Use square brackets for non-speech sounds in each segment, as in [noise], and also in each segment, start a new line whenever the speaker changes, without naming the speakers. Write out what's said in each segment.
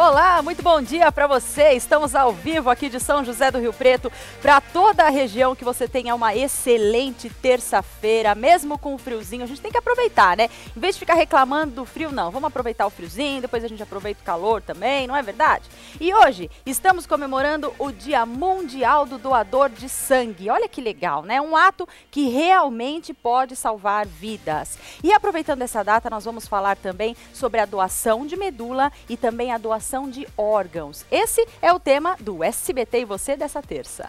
Olá, muito bom dia para você. Estamos ao vivo aqui de São José do Rio Preto para toda a região que você tenha uma excelente terça-feira, mesmo com o friozinho. A gente tem que aproveitar, né? Em vez de ficar reclamando do frio, não. Vamos aproveitar o friozinho, depois a gente aproveita o calor também, não é verdade? E hoje estamos comemorando o Dia Mundial do Doador de Sangue. Olha que legal, né? Um ato que realmente pode salvar vidas. E aproveitando essa data, nós vamos falar também sobre a doação de medula e também a doação doação de órgãos. Esse é o tema do SBT e você dessa terça.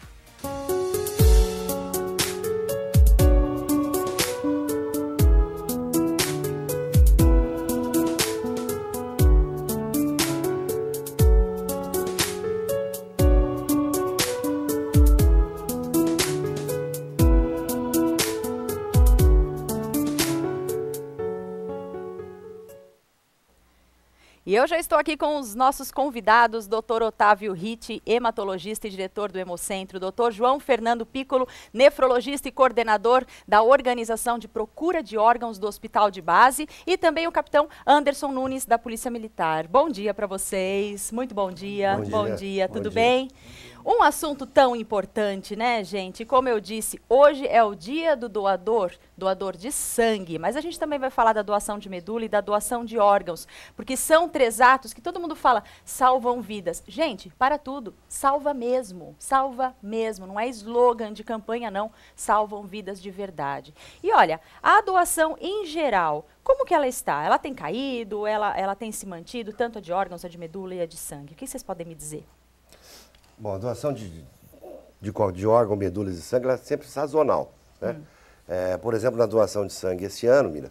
E eu já estou aqui com os nossos convidados, Dr. Otávio Ritt, hematologista e diretor do Hemocentro, Dr. João Fernando Piccolo, nefrologista e coordenador da Organização de Procura de Órgãos do Hospital de Base, e também o capitão Anderson Nunes, da Polícia Militar. Bom dia para vocês, muito bom dia, bom dia, bom dia. tudo bom dia. bem? Um assunto tão importante, né, gente? Como eu disse, hoje é o dia do doador, doador de sangue, mas a gente também vai falar da doação de medula e da doação de órgãos, porque são três atos que todo mundo fala salvam vidas. Gente, para tudo, salva mesmo, salva mesmo, não é slogan de campanha não, salvam vidas de verdade. E olha, a doação em geral, como que ela está? Ela tem caído, ela, ela tem se mantido, tanto a de órgãos, a de medula e a de sangue. O que vocês podem me dizer?
Bom, a doação de, de, de órgão, medulas e sangue, ela é sempre sazonal. Né? Hum. É, por exemplo, na doação de sangue esse ano, mira,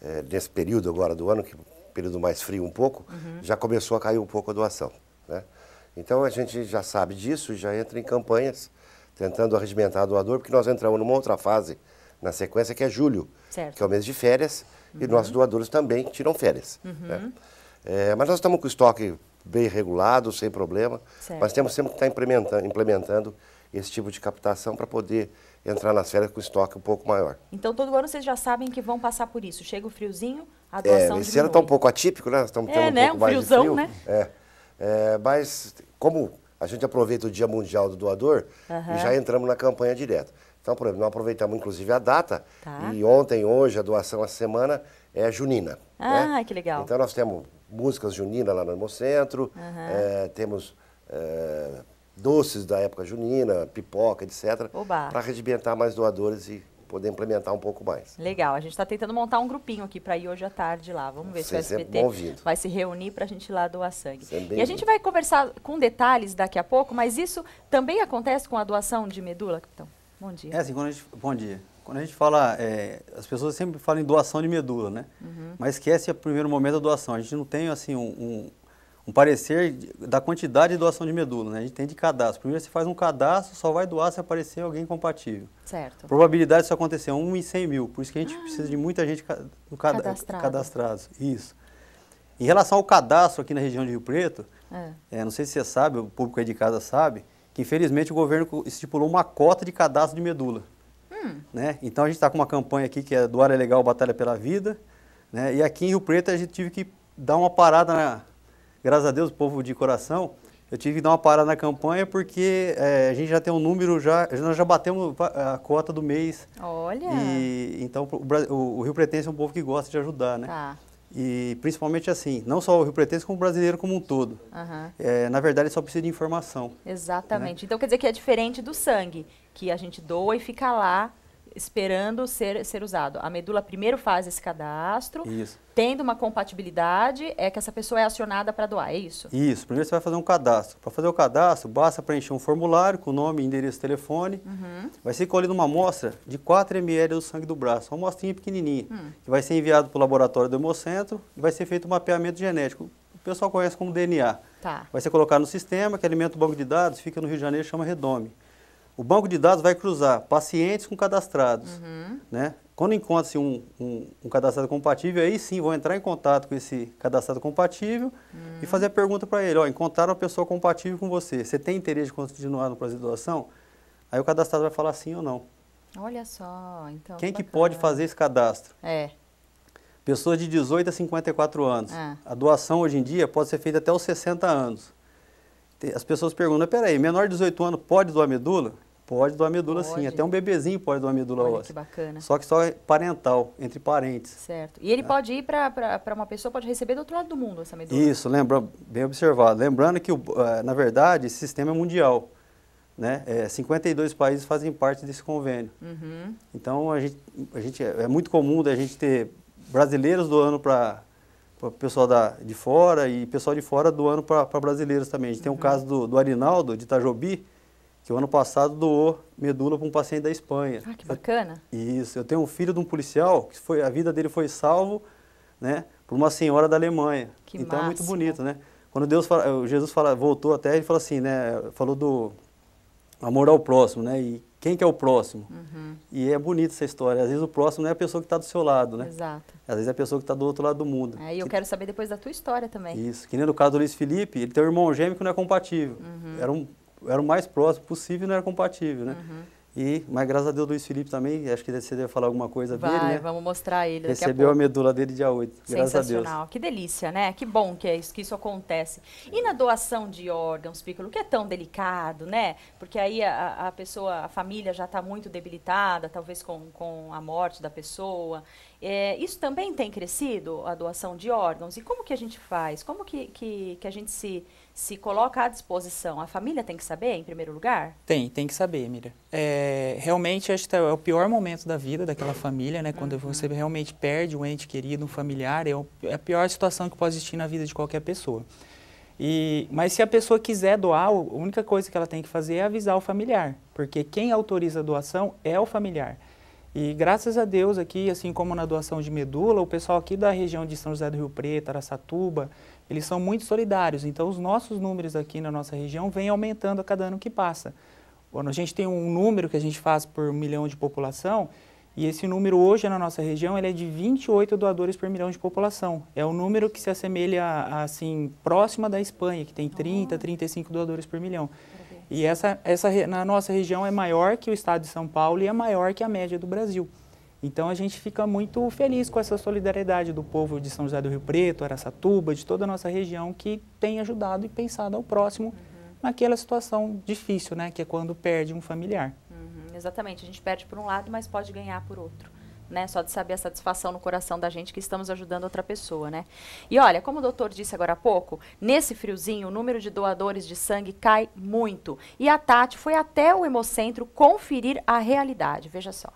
é, nesse período agora do ano, que é período mais frio um pouco, uhum. já começou a cair um pouco a doação. Né? Então a gente já sabe disso e já entra em campanhas tentando arregimentar a doador, porque nós entramos numa outra fase na sequência que é julho, certo. que é o mês de férias, uhum. e nossos uhum. doadores também tiram férias. Né? Uhum. Né? É, mas nós estamos com o estoque bem regulado, sem problema, certo. mas temos sempre que estar tá implementando, implementando esse tipo de captação para poder entrar nas férias com estoque um pouco maior.
Então, todo ano vocês já sabem que vão passar por isso. Chega o friozinho, a é, doação é, Esse diminui. ano está um pouco atípico, né? Estamos é, tendo um né? pouco um mais friozão, de frio. Né?
É. é, mas como a gente aproveita o Dia Mundial do Doador uhum. e já entramos na campanha direto Então, por exemplo, nós aproveitamos inclusive a data tá. e ontem, hoje, a doação a semana é junina. Ah, né? que legal. Então, nós temos músicas juninas lá no Hermocentro, uhum. é, temos é, doces da época junina, pipoca, etc. Para arrebentar mais doadores e poder implementar um pouco mais.
Legal, a gente está tentando montar um grupinho aqui para ir hoje à tarde lá. Vamos ver se o SBT vai se reunir para a gente ir lá doar sangue. e a gente vai conversar com detalhes daqui a pouco, mas isso também acontece com a doação de medula, capitão? Bom
dia. É assim, quando a gente... Bom dia. Quando a gente fala, é, as pessoas sempre falam em doação de medula, né? Uhum. Mas esquece é o primeiro momento da doação. A gente não tem, assim, um, um, um, parecer da quantidade de doação de medula, né? A gente tem de cadastro. Primeiro você faz um cadastro, só vai doar se aparecer alguém compatível. Certo. Probabilidade disso acontecer é 1 em 100 mil. Por isso que a gente ah. precisa de muita gente ca, cada, cadastrado. Isso. Em relação ao cadastro aqui na região de Rio Preto, é. É, não sei se você sabe, o público aí de casa sabe, que infelizmente o governo estipulou uma cota de cadastro de medula. Né? Então a gente está com uma campanha aqui que é Doar é Legal, Batalha pela Vida. Né? E aqui em Rio Preto a gente tive que dar uma parada, na... graças a Deus, o povo de coração, eu tive que dar uma parada na campanha porque é, a gente já tem um número, já, nós já batemos a cota do mês.
Olha! E,
então o, o, o Rio Pretense é um povo que gosta de ajudar, né? Tá. E principalmente assim, não só o Rio Pretense, como o brasileiro como um todo. Uhum. É, na verdade, só precisa de informação.
Exatamente. Né? Então quer dizer que é diferente do sangue que a gente doa e fica lá esperando ser, ser usado. A medula primeiro faz esse cadastro, isso. tendo uma compatibilidade, é que essa pessoa é acionada para doar, é isso?
Isso, primeiro você vai fazer um cadastro. Para fazer o cadastro, basta preencher um formulário com nome, endereço, telefone. Uhum. Vai ser colhido uma amostra de 4 ml do sangue do braço, uma amostrinha pequenininha, hum. que vai ser enviado para o laboratório do Hemocentro e vai ser feito um mapeamento genético. O pessoal conhece como DNA. Tá. Vai ser colocado no sistema, que alimenta o banco de dados, fica no Rio de Janeiro, chama Redome o banco de dados vai cruzar pacientes com cadastrados. Uhum. Né? Quando encontra-se um, um, um, cadastrado compatível, aí sim vão entrar em contato com esse cadastrado compatível uhum. e fazer a pergunta para ele, ó, encontraram uma pessoa compatível com você, você tem interesse de continuar no processo de doação? Aí o cadastrado vai falar sim ou não.
Olha só, então. Quem bacana. que pode fazer esse cadastro? É.
Pessoas de 18 a 54 anos. Ah. A doação hoje em dia pode ser feita até os 60 anos. As pessoas perguntam, peraí, menor de 18 anos pode doar medula? Pode doar medula pode. sim, até um bebezinho pode doar medula Olha, óssea. que
bacana. Só
que só é parental, entre parentes.
Certo. E ele é. pode ir para uma pessoa, pode receber do outro lado do mundo essa medula.
Isso, lembra, bem observado. Lembrando que, eh, na verdade, esse sistema é mundial. Né? É, 52 países fazem parte desse convênio. Uhum. Então, a gente, a gente, é, é muito comum da gente ter brasileiros doando para o pessoal da, de fora e pessoal de fora doando para brasileiros também. A gente uhum. tem um caso do, do Arinaldo, de Itajobi, que o ano passado doou medula para um paciente da Espanha. Ah, que bacana. isso, eu tenho um filho de um policial que foi, a vida dele foi salvo, né, por uma senhora da Alemanha. Que então máximo. é muito bonito, né? Quando Deus fala, eh, Jesus fala, voltou até ele falou assim, né, falou do amor ao próximo, né? E quem que é o próximo? Uhum. E é bonita essa história. Às vezes o próximo não é a pessoa que está do seu lado, né? Exato. Às vezes é a pessoa que está do outro lado do mundo.
É, e eu que... quero saber depois da tua história também.
Isso. Que nem no caso do Luiz Felipe, ele tem um irmão gêmeo que não é compatível. Uhum. Era um era o mais próximo possível e não era compatível, né? Uhum. E, mas graças a Deus, Luiz Felipe também, acho que você deve falar alguma coisa Vai, dele, né? vamos
mostrar ele Recebeu a, a,
medula dele dia 8, graças a Deus. Sensacional,
que delícia, né? Que bom que, é isso, que isso acontece. E na doação de órgãos, Piccolo, que é tão delicado, né? Porque aí a, a pessoa, a família já está muito debilitada, talvez com, com a morte da pessoa. É, isso também tem crescido, a doação de órgãos? E como que a gente faz? Como que, que, que a gente se se coloca à disposição, a família tem que saber, em primeiro lugar?
Tem, tem que saber, Mira. É, realmente, acho que tá, é o pior momento da vida daquela família, né? Quando uhum. você realmente perde um ente querido, um familiar, é, o, é a pior situação que pode existir na vida de qualquer pessoa. E, mas se a pessoa quiser doar, a única coisa que ela tem que fazer é avisar o familiar, porque quem autoriza a doação é o familiar. E graças a Deus aqui, assim como na doação de medula, o pessoal aqui da região de São José do Rio Preto, Araçatuba, eles são muito solidários. Então, os nossos números aqui na nossa região vêm aumentando a cada ano que passa. Quando a gente tem um número que a gente faz por milhão de população, e esse número hoje na nossa região ele é de 28 doadores por milhão de população. É um número que se assemelha assim próxima da Espanha, que tem 30, ah. 35 doadores por milhão. E essa, essa na nossa região é maior que o estado de São Paulo e é maior que a média do Brasil. Então a gente fica muito feliz com essa solidariedade do povo de São José do Rio Preto, Aracatuba, de toda a nossa região que tem ajudado e pensado ao próximo uhum. naquela situação difícil, né, que é quando perde um familiar.
Uhum, exatamente, a gente perde por um lado, mas pode ganhar por outro. Né? Só de saber a satisfação no coração da gente que estamos ajudando outra pessoa, né? E olha, como o doutor disse agora há pouco, nesse friozinho o número de doadores de sangue cai muito. E a Tati foi até o Hemocentro conferir a realidade. Veja só.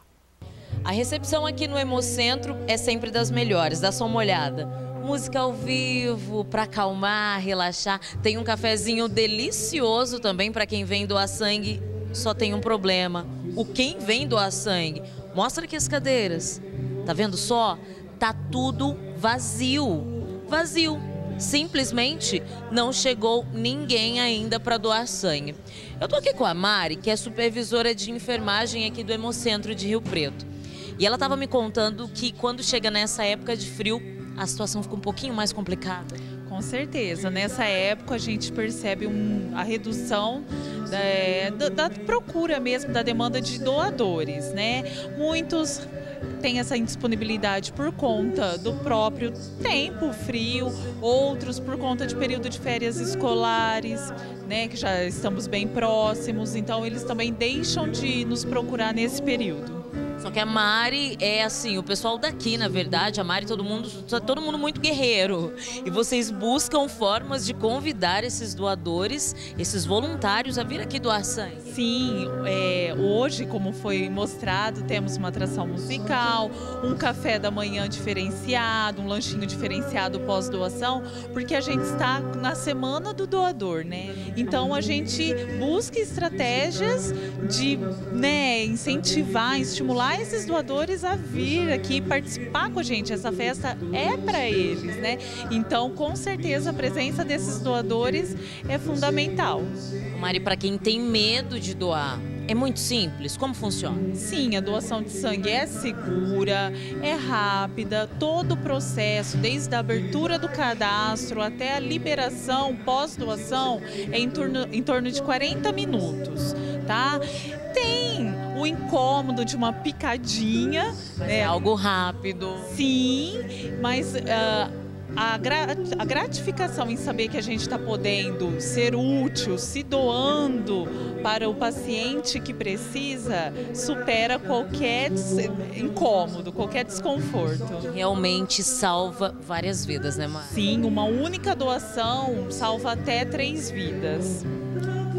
A recepção aqui no Hemocentro é sempre das melhores, dá só uma olhada. Música ao vivo, para acalmar, relaxar. Tem um cafezinho delicioso também para quem vem doar sangue. Só tem um problema. O quem vem doar sangue. Mostra aqui as cadeiras. Tá vendo só? Tá tudo vazio. Vazio. Simplesmente não chegou ninguém ainda para doar sangue. Eu tô aqui com a Mari, que é supervisora de enfermagem aqui do Hemocentro de Rio Preto. E ela estava me contando que quando chega nessa época de frio, a situação fica um pouquinho mais complicada. Com certeza. Nessa época
a gente percebe um, a redução da, é, da, da procura mesmo, da demanda de doadores, né? Muitos tem essa indisponibilidade por conta do próprio tempo frio, outros por conta de período de férias escolares, né, que já estamos bem próximos, então eles também deixam de
nos procurar nesse período. Só que a Mari é assim, o pessoal daqui, na verdade, a Mari, todo mundo, todo mundo muito guerreiro. E vocês buscam formas de convidar esses doadores, esses voluntários a vir aqui doar sangue. Sim, é,
hoje, como foi mostrado, temos uma atração musical, um café da manhã diferenciado, um lanchinho diferenciado pós-doação, porque a gente está na semana do doador, né? Então a gente busca estratégias de né, incentivar, estimular esses doadores a vir aqui participar com a gente. Essa festa é para eles, né? Então, com certeza, a presença desses doadores é fundamental. Mari, para quem tem medo de doar, é muito simples? Como funciona? Sim, a doação de sangue é segura, é rápida, todo o processo, desde a abertura do cadastro até a liberação pós-doação, é em torno, em torno de 40 minutos, tá? Tem o incômodo de uma picadinha. Né? Algo
rápido.
Sim, mas. Uh, a, gra a, gratificação em saber que a gente está podendo ser útil, se doando para o paciente que precisa, supera qualquer incômodo, qualquer desconforto. Realmente
salva várias vidas, né, Mara? Sim, uma única doação salva até três vidas.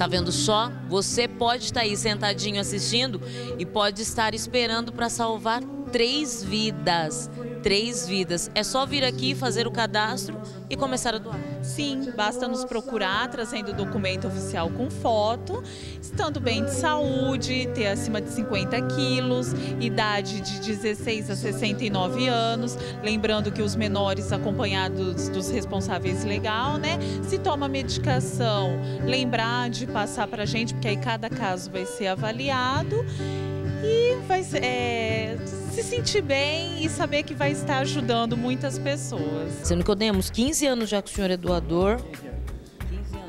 Tá vendo só? Você pode estar tá aí sentadinho assistindo e pode estar esperando para salvar três vidas. Três vidas. É só vir aqui, fazer o cadastro e começar a doar. Sim, basta nos
procurar trazendo o documento oficial com foto, estando bem de saúde, ter acima de 50 quilos, idade de 16 a 69 anos. Lembrando que os menores acompanhados dos responsáveis legal, né? Se toma medicação, lembrar de passar para a gente, porque aí cada caso vai ser avaliado e vai ser. É se sentir bem e saber que vai estar ajudando muitas pessoas.
Seu Nicodemos, 15 anos já que o senhor é doador.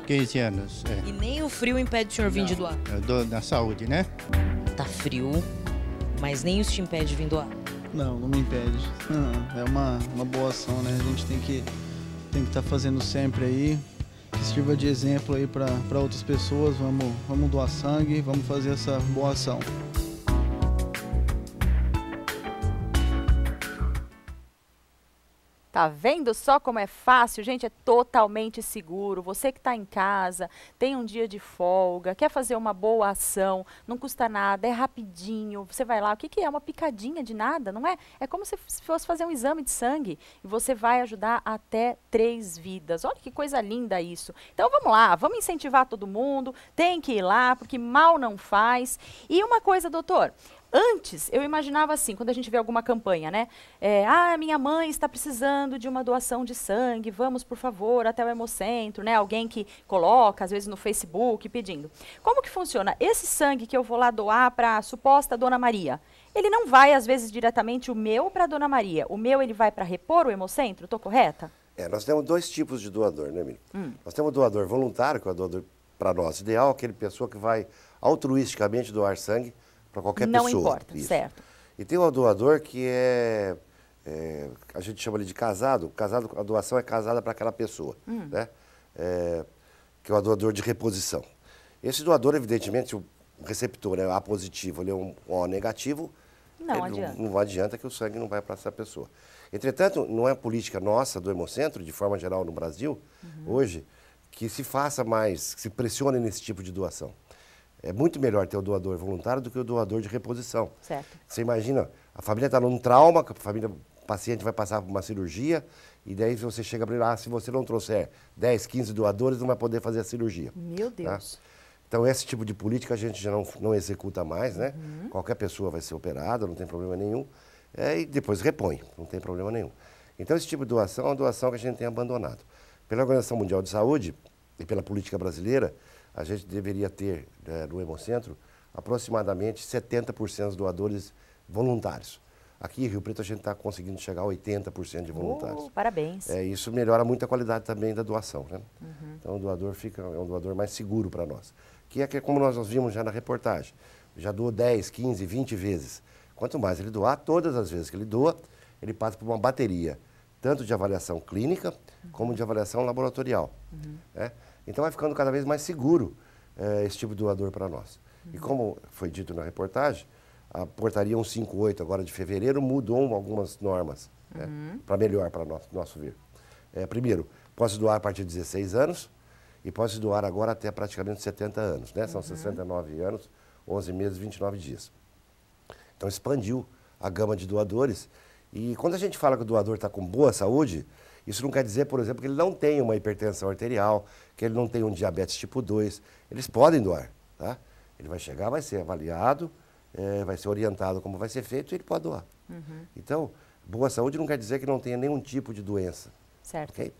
15 anos. É. E nem o frio impede o senhor vir de doar? Eu dou na saúde, né? Tá frio, mas nem isso te impede de vir doar?
Não, não me impede. Ah, é uma, uma boa ação, né? A gente tem que tem que estar tá fazendo sempre aí. Que sirva de exemplo aí para outras pessoas. Vamos, vamos doar sangue, vamos fazer essa boa ação.
Tá vendo só como é fácil? Gente, é totalmente seguro. Você que está em casa, tem um dia de folga, quer fazer uma boa ação, não custa nada, é rapidinho. Você vai lá, o que, que é? Uma picadinha de nada, não é? É como se fosse fazer um exame de sangue e você vai ajudar até três vidas. Olha que coisa linda isso. Então vamos lá, vamos incentivar todo mundo, tem que ir lá, porque mal não faz. E uma coisa, doutor, Antes, eu imaginava assim, quando a gente vê alguma campanha, né? É, ah, minha mãe está precisando de uma doação de sangue, vamos, por favor, até o hemocentro, né? Alguém que coloca, às vezes no Facebook, pedindo. Como que funciona? Esse sangue que eu vou lá doar para a suposta Dona Maria, ele não vai, às vezes, diretamente o meu para a Dona Maria. O meu, ele vai para repor o hemocentro? Estou correta?
É, nós temos dois tipos de doador, né, Miriam? Hum. Nós temos o doador voluntário, que é o doador para nós ideal, aquele pessoa que vai altruisticamente doar sangue, para qualquer não pessoa. Não importa, isso. certo. E tem um doador que é, é, a gente chama ele de casado, casado a doação é casada para aquela pessoa, hum. né? É, que é o doador de reposição. Esse doador, evidentemente, o receptor é A positivo, ele é um O negativo, não, adianta. Não, não adianta que o sangue não vai para essa pessoa. Entretanto, não é política nossa do Hemocentro, de forma geral no Brasil, uhum. hoje, que se faça mais, que se pressione nesse tipo de doação. É muito melhor ter o doador voluntário do que o doador de reposição. Certo. Você imagina, a família está num trauma, a família, o paciente vai passar por uma cirurgia, e daí você chega para ele, ah, se você não trouxer 10, 15 doadores, não vai poder fazer a cirurgia. Meu né? Deus. Tá? Então, esse tipo de política a gente já não, não executa mais, né? Uhum. Qualquer pessoa vai ser operada, não tem problema nenhum. É, e depois repõe, não tem problema nenhum. Então, esse tipo de doação é uma doação que a gente tem abandonado. Pela Organização Mundial de Saúde e pela política brasileira, a gente deveria ter né, no Hemocentro aproximadamente 70% dos doadores voluntários. Aqui em Rio Preto a gente está conseguindo chegar a 80% de voluntários. Uh, parabéns. É, isso melhora muito a qualidade também da doação. Né? Uhum. Então o doador fica, é um doador mais seguro para nós. Que é que, como nós vimos já na reportagem, já doou 10, 15, 20 vezes. Quanto mais ele doar, todas as vezes que ele doa, ele passa por uma bateria, tanto de avaliação clínica como de avaliação laboratorial. Uhum. Né? Então vai ficando cada vez mais seguro é, esse tipo de doador para nós. Uhum. E como foi dito na reportagem, a portaria 158 agora de fevereiro mudou algumas normas né, uhum. para melhor para nosso, nosso ver. É, primeiro, posso doar a partir de 16 anos e posso doar agora até praticamente 70 anos, né? São uhum. 69 anos, 11 meses, 29 dias. Então expandiu a gama de doadores. E quando a gente fala que o doador está com boa saúde, isso não quer dizer, por exemplo, que ele não tem uma hipertensão arterial, que ele não tem um diabetes tipo 2. Eles podem doar, tá? Ele vai chegar, vai ser avaliado, é, vai ser orientado como vai ser feito e ele pode doar. Uhum. Então, boa saúde não quer dizer que não tenha nenhum tipo de doença. Certo. Okay?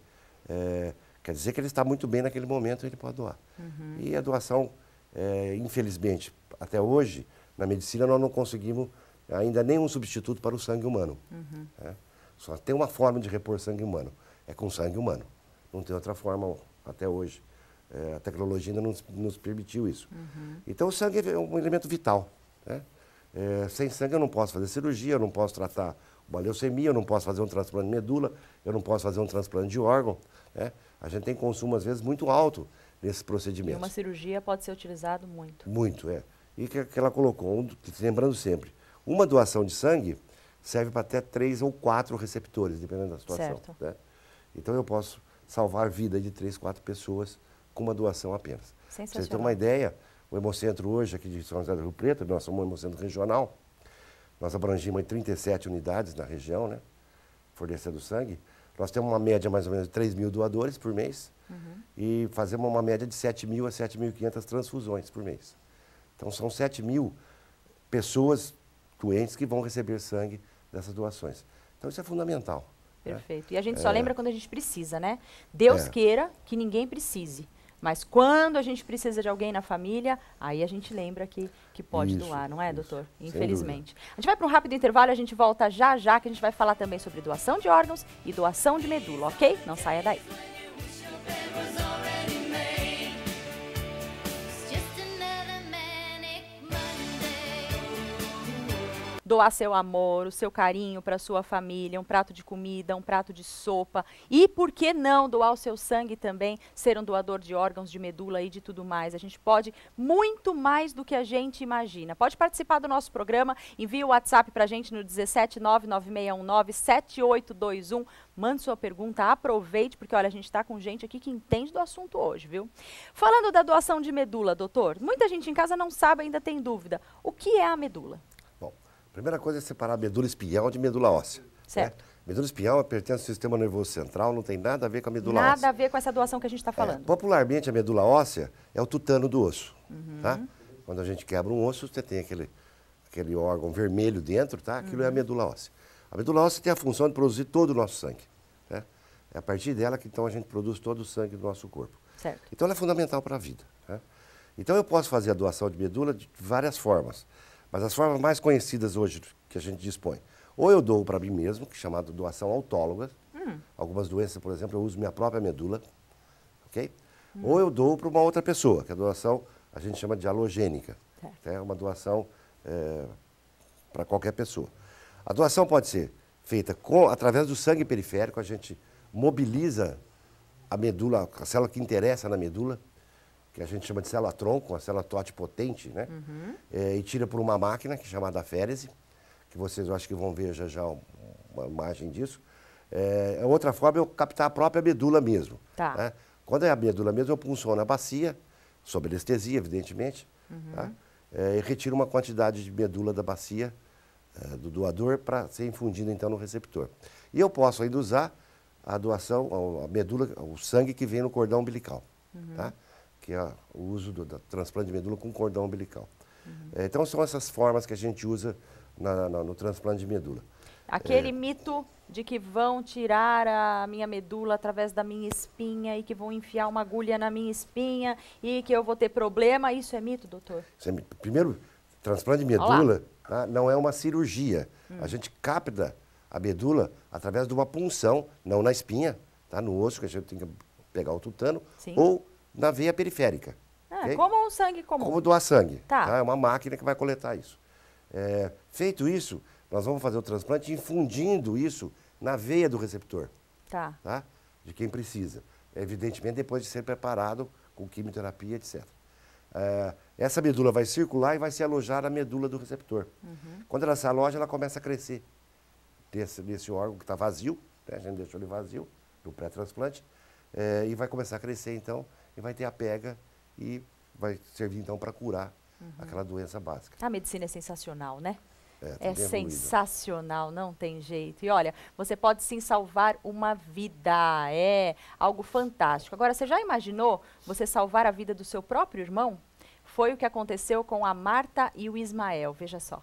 É, quer dizer que ele está muito bem naquele momento e ele pode doar. Uhum. E a doação, é, infelizmente, até hoje, na medicina nós não conseguimos ainda nenhum substituto para o sangue humano. Uhum. Né? Só tem uma forma de repor sangue humano, é com sangue humano. Não tem outra forma até hoje. É, a tecnologia ainda não nos permitiu isso. Uhum. Então, o sangue é um elemento vital. Né? É, sem sangue eu não posso fazer cirurgia, eu não posso tratar uma leucemia, eu não posso fazer um transplante de medula, eu não posso fazer um transplante de órgão. Né? A gente tem consumo, às vezes, muito alto nesses procedimentos. E uma
cirurgia pode ser utilizada muito.
Muito, é. E que, que ela colocou, um, lembrando sempre, uma doação de sangue serve para até três ou quatro receptores, dependendo da situação. Né? Então eu posso salvar a vida de três, quatro pessoas com uma doação apenas. Para vocês terem uma ideia, o Hemocentro hoje aqui de São José do Rio Preto, nós somos um Hemocentro regional, nós abrangimos 37 unidades na região, né? fornecendo sangue. Nós temos uma média mais ou menos de 3 mil doadores por mês uhum. e fazemos uma média de 7 mil a 7.500 transfusões por mês. Então são 7 mil pessoas doentes que vão receber sangue dessas doações. Então isso é fundamental.
Né? Perfeito. Né? E a gente só é. lembra quando a gente precisa, né? Deus é. queira que ninguém precise. Mas quando a gente precisa de alguém na família, aí a gente lembra que, que pode isso, doar, não é, isso. doutor? Infelizmente. A gente vai para um rápido intervalo, a gente volta já já, que a gente vai falar também sobre doação de órgãos e doação de medula, ok? Não saia daí. doar seu amor, o seu carinho para sua família, um prato de comida, um prato de sopa. E por que não doar o seu sangue também, ser um doador de órgãos, de medula e de tudo mais? A gente pode muito mais do que a gente imagina. Pode participar do nosso programa, envia o WhatsApp para a gente no 17996197821. Mande sua pergunta, aproveite, porque olha, a gente está com gente aqui que entende do assunto hoje, viu? Falando da doação de medula, doutor, muita gente em casa não sabe, ainda tem dúvida. O que é a medula?
primeira coisa é separar a medula espinhal de medula óssea. Né? Certo. Né? Medula espinhal pertence ao sistema nervoso central, não tem nada a ver com a medula nada óssea. Nada
a ver com essa doação que a gente está é, falando.
É, popularmente, a medula óssea é o tutano do osso. Uhum. Tá? Quando a gente quebra um osso, você tem aquele, aquele órgão vermelho dentro, tá? aquilo uhum. é a uhum. medula óssea. A medula óssea tem a função de produzir todo o nosso sangue. Né? É a partir dela que então a gente produz todo o sangue do nosso corpo. Certo. Então ela é fundamental para a vida. Né? Então eu posso fazer a doação de medula de várias formas. Mas as formas mais conhecidas hoje que a gente dispõe, ou eu dou para mim mesmo, que é chamado doação autóloga, hum. algumas doenças, por exemplo, eu uso minha própria medula, ok? Hum. Ou eu dou para uma outra pessoa, que a doação a gente chama de halogênica, é uma doação é, eh, para qualquer pessoa. A doação pode ser feita com, através do sangue periférico, a gente mobiliza a medula, a célula que interessa na medula, que a gente chama de célula tronco, a célula totipotente, potente, né? Uhum. É, e tira por uma máquina que é chamada férise, que vocês eu acho que vão ver já já uma imagem disso. É, é outra forma é eu captar a própria medula mesmo. Tá. Né? Quando é a medula mesmo, eu punciono a bacia, sob anestesia, evidentemente, uhum. tá? é, e retiro uma quantidade de medula da bacia é, do doador para ser infundida então no receptor. E eu posso ainda usar a doação, a medula, o sangue que vem no cordão umbilical. Uhum. Tá? que é o uso do, do transplante de medula com cordão umbilical. Uhum. Então, são essas formas que a gente usa na, na, no transplante de medula. Aquele é...
mito de que vão tirar a minha medula através da minha espinha e que vão enfiar uma agulha na minha espinha e que eu vou ter problema, isso é mito, doutor?
É mito. Primeiro, transplante de medula tá, não é uma cirurgia. A gente capta a medula através de uma punção, não na espinha, tá, no osso, que a gente tem que pegar o tutano, Sim. ou na veia periférica.
Ah, okay? Como um sangue comum. Como doar sangue. Tá. tá.
É uma máquina que vai coletar isso. É, feito isso, nós vamos fazer o transplante infundindo isso na veia do receptor. Tá. tá? De quem precisa. Evidentemente, depois de ser preparado com quimioterapia, etc. É, essa medula vai circular e vai se alojar na medula do receptor. Uhum. Quando ela se aloja, ela começa a crescer. Desse, desse órgão que está vazio, né? a gente deixou ele vazio, no pré-transplante, é, e vai começar a crescer, então, e vai ter a pega e vai servir então para curar uhum. aquela doença básica.
A medicina é sensacional, né? É, é, é sensacional, não tem jeito. E olha, você pode sim salvar uma vida, é algo fantástico. Agora, você já imaginou você salvar a vida do seu próprio irmão? Foi o que aconteceu com a Marta e o Ismael, veja só.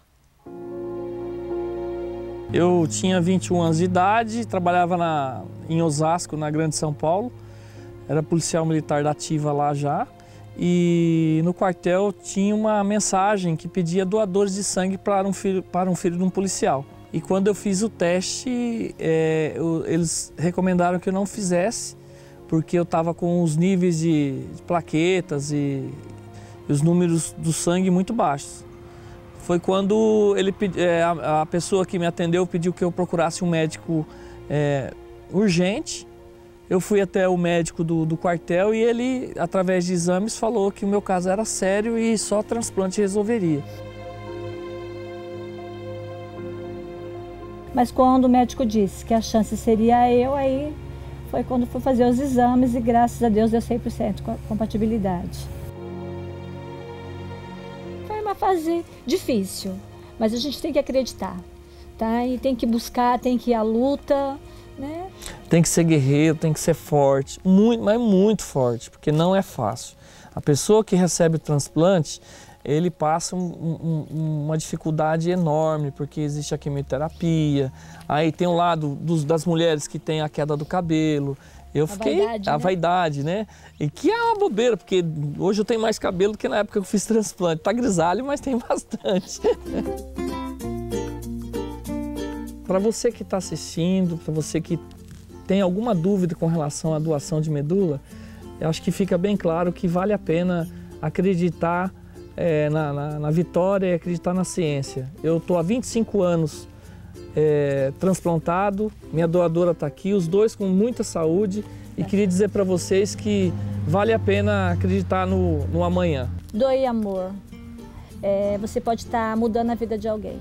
Eu tinha 21 anos de idade, trabalhava na, em Osasco, na Grande São Paulo era policial militar da ativa lá já. E no quartel tinha uma mensagem que pedia doadores de sangue para um filho, para um filho de um policial. E quando eu fiz o teste, é, eu, eles recomendaram que eu não fizesse, porque eu estava com os níveis de, de plaquetas e, e os números do sangue muito baixos. Foi quando ele, é, a, a, pessoa que me atendeu pediu que eu procurasse um médico é, urgente eu fui até o médico do, do quartel e ele, através de exames, falou que o meu caso era sério e só transplante resolveria.
Mas quando o médico disse que a chance seria eu, aí foi quando fui fazer os exames e graças a Deus deu 100%
compatibilidade. Foi uma fase difícil, mas a gente tem que acreditar, tá? E tem que buscar, tem que ir à luta né?
Tem que ser guerreiro, tem que ser forte, muito, mas muito forte, porque não é fácil. A pessoa que recebe o transplante, ele passa um, um, uma dificuldade enorme, porque existe a quimioterapia, aí tem o lado dos, das mulheres que tem a queda do cabelo. Eu a fiquei. Vaidade, a né? vaidade, né? E que é uma bobeira, porque hoje eu tenho mais cabelo do que na época que eu fiz transplante. Tá grisalho, mas tem [laughs] bastante. Para você que está assistindo, para você que tem alguma dúvida com relação à doação de medula, eu acho que fica bem claro que vale a pena acreditar é, na, na, na, vitória e acreditar na ciência. Eu estou há 25 anos é, transplantado, minha doadora está aqui, os dois com muita saúde e tá queria dizer para vocês que vale a pena acreditar no, no amanhã.
Doe amor. É, você pode estar tá mudando a vida de alguém.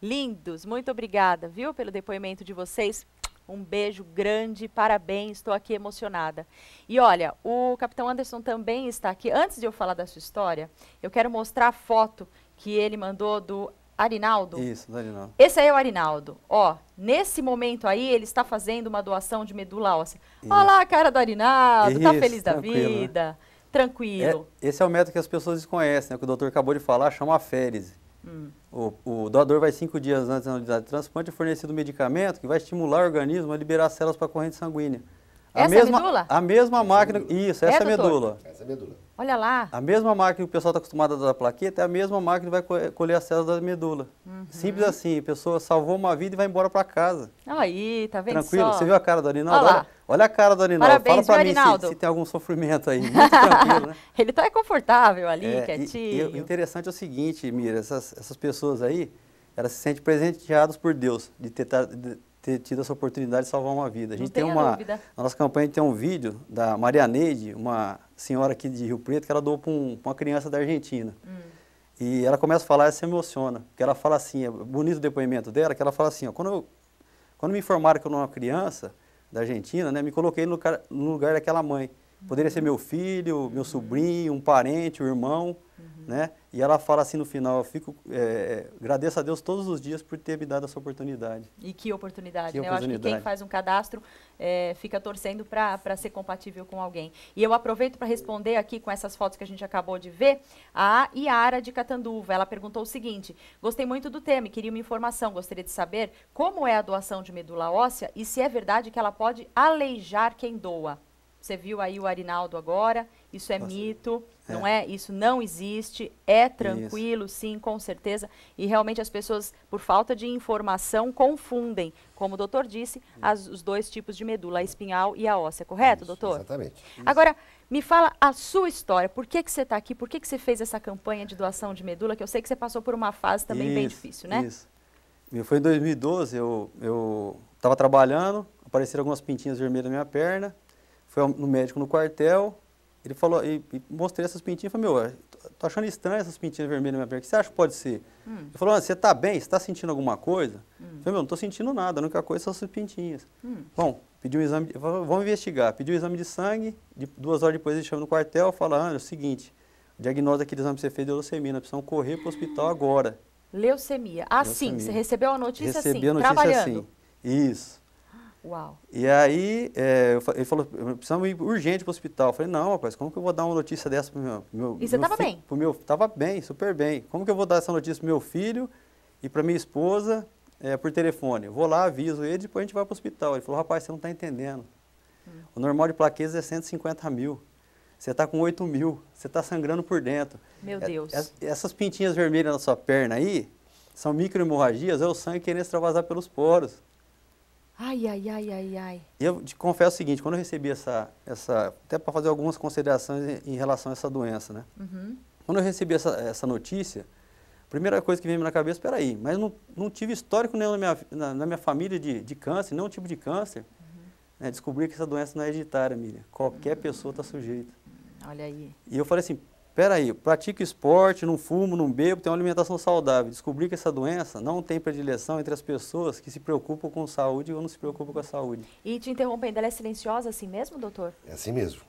Lindos, muito obrigada, viu, pelo depoimento de vocês. Um beijo grande, parabéns, estou aqui emocionada. E olha, o Capitão Anderson também está aqui. Antes de eu falar da sua história, eu quero mostrar a foto que ele mandou do Arinaldo? Isso,
do Arinaldo. Esse
aí é o Arinaldo. Ó, nesse momento aí, ele está fazendo uma doação de medula óssea. Olha lá a cara do Arinaldo, tá Isso, tá feliz da né? vida, né?
tranquilo. É, esse é o método que as pessoas desconhecem, né? Que o doutor acabou de falar, chama férise. Hum. O, o, doador vai cinco dias antes da unidade de transplante é fornecido um medicamento que vai estimular o organismo a liberar células para a corrente sanguínea. A essa é mesma, medula? A mesma essa é máquina. Medula. Isso, essa é, medula. Essa medula. Olha lá. A mesma máquina que o pessoal está acostumado a dar plaqueta é a mesma máquina que vai colher as células da medula. Uhum. Simples assim, a pessoa salvou uma vida e vai embora para casa.
Aí, tá vendo? Tranquilo, só? você viu
a cara da Arinaldo? Olha lá. Olha a cara do Aninaldo. Parabéns, Fala pra mim se, se, tem algum sofrimento aí. Muito tranquilo,
né? [laughs] Ele está confortável ali, é, quietinho. O
interessante é o seguinte, Mira, essas, essas pessoas aí, elas se sentem presenteadas por Deus de ter, de ter tido essa oportunidade de salvar uma vida. A gente tem uma. Dúvida. Na nossa campanha tem um vídeo da Marianeide, uma senhora aqui de Rio Preto, que ela doou para um, uma criança da Argentina. Hum. E ela começa a falar e se emociona. Porque ela fala assim, é bonito o depoimento dela, que ela fala assim, ó, quando, eu, quando me informaram que eu não era uma criança, da Argentina, né? Me coloquei no lugar, no lugar daquela mãe. Poderia ser meu filho, meu sobrinho, um parente, um irmão, uhum. né? E ela fala assim no final, eu fico, é, é, agradeço a Deus todos os dias por ter me dado essa oportunidade.
E que oportunidade, que né? Oportunidade. Eu acho que quem faz um cadastro é, fica torcendo para ser compatível com alguém. E eu aproveito para responder aqui com essas fotos que a gente acabou de ver, a Iara de Catanduva. Ela perguntou o seguinte, gostei muito do tema e queria uma informação, gostaria de saber como é a doação de medula óssea e se é verdade que ela pode aleijar quem doa. Você viu aí o Arinaldo agora. Isso é Nossa. mito, é. não é? Isso não existe. É tranquilo, Isso. sim, com certeza. E realmente as pessoas, por falta de informação, confundem, como o doutor disse, as, os dois tipos de medula, a espinhal e a óssea, correto, Isso, doutor? Exatamente.
Isso. Agora,
me fala a sua história. Por que, que você está aqui? Por que, que você fez essa campanha de doação de medula? Que eu sei que você passou por uma fase também bem difícil,
né? Isso. Foi em 2012, eu estava trabalhando, apareceram algumas pintinhas vermelhas na minha perna. Foi no médico no quartel, ele falou, e, e mostrei essas pintinhas, falei, meu, tô achando estranho essas pintinhas vermelhas na minha perna, o que você acha que pode ser? Hum. Ele falou, ah, você tá bem? Você tá sentindo alguma coisa? Hum. Eu falei, meu, não tô sentindo nada, a única coisa são essas pintinhas. Hum. Bom, pediu um exame, vamos investigar. Pediu um exame de sangue, de, duas horas depois ele chama no quartel, fala, ah, é o seguinte, o diagnóstico daquele exame que você fez de leucemia, nós precisamos correr para o hospital agora.
Leucemia. Assim, ah, você recebeu a notícia Recebi assim, a notícia trabalhando. assim. Isso. Uau.
E aí é, ele falou, precisamos ir urgente para o hospital. Eu falei, não, rapaz, como que eu vou dar uma notícia dessa para meu, meu... E você estava bem? Pro meu, tava bem, super bem. Como que eu vou dar essa notícia para meu filho e para minha esposa é, por telefone? Eu vou lá, aviso ele, e depois a gente vai para o hospital. Ele falou, rapaz, você não está entendendo. Hum. O normal de plaqueza é 150 mil. Você está com 8 mil, você está sangrando por dentro.
Meu é, Deus. É,
essas pintinhas vermelhas na sua perna aí são microhemorragias, é o sangue querendo extravasar pelos poros.
Ai, ai, ai, ai, ai.
E eu te confesso o seguinte, quando eu recebi essa, essa até para fazer algumas considerações em, relação a essa doença, né? Uhum. Quando eu recebi essa, essa notícia, a primeira coisa que veio na cabeça, espera aí, mas não, não tive histórico nenhum na minha, na, na minha família de, de câncer, nenhum tipo de câncer. Uhum. Né? Descobri que essa doença não é hereditária, Miriam. Qualquer uhum. pessoa está sujeita. Olha aí. E eu falei assim, espera aí, pratico esporte, não fumo, não bebo, tenho uma alimentação saudável. Descobri que essa doença não tem predileção entre as pessoas que se preocupam com saúde ou não se preocupam com a saúde. E
te interrompendo, ela é silenciosa assim mesmo, doutor?
É
assim mesmo.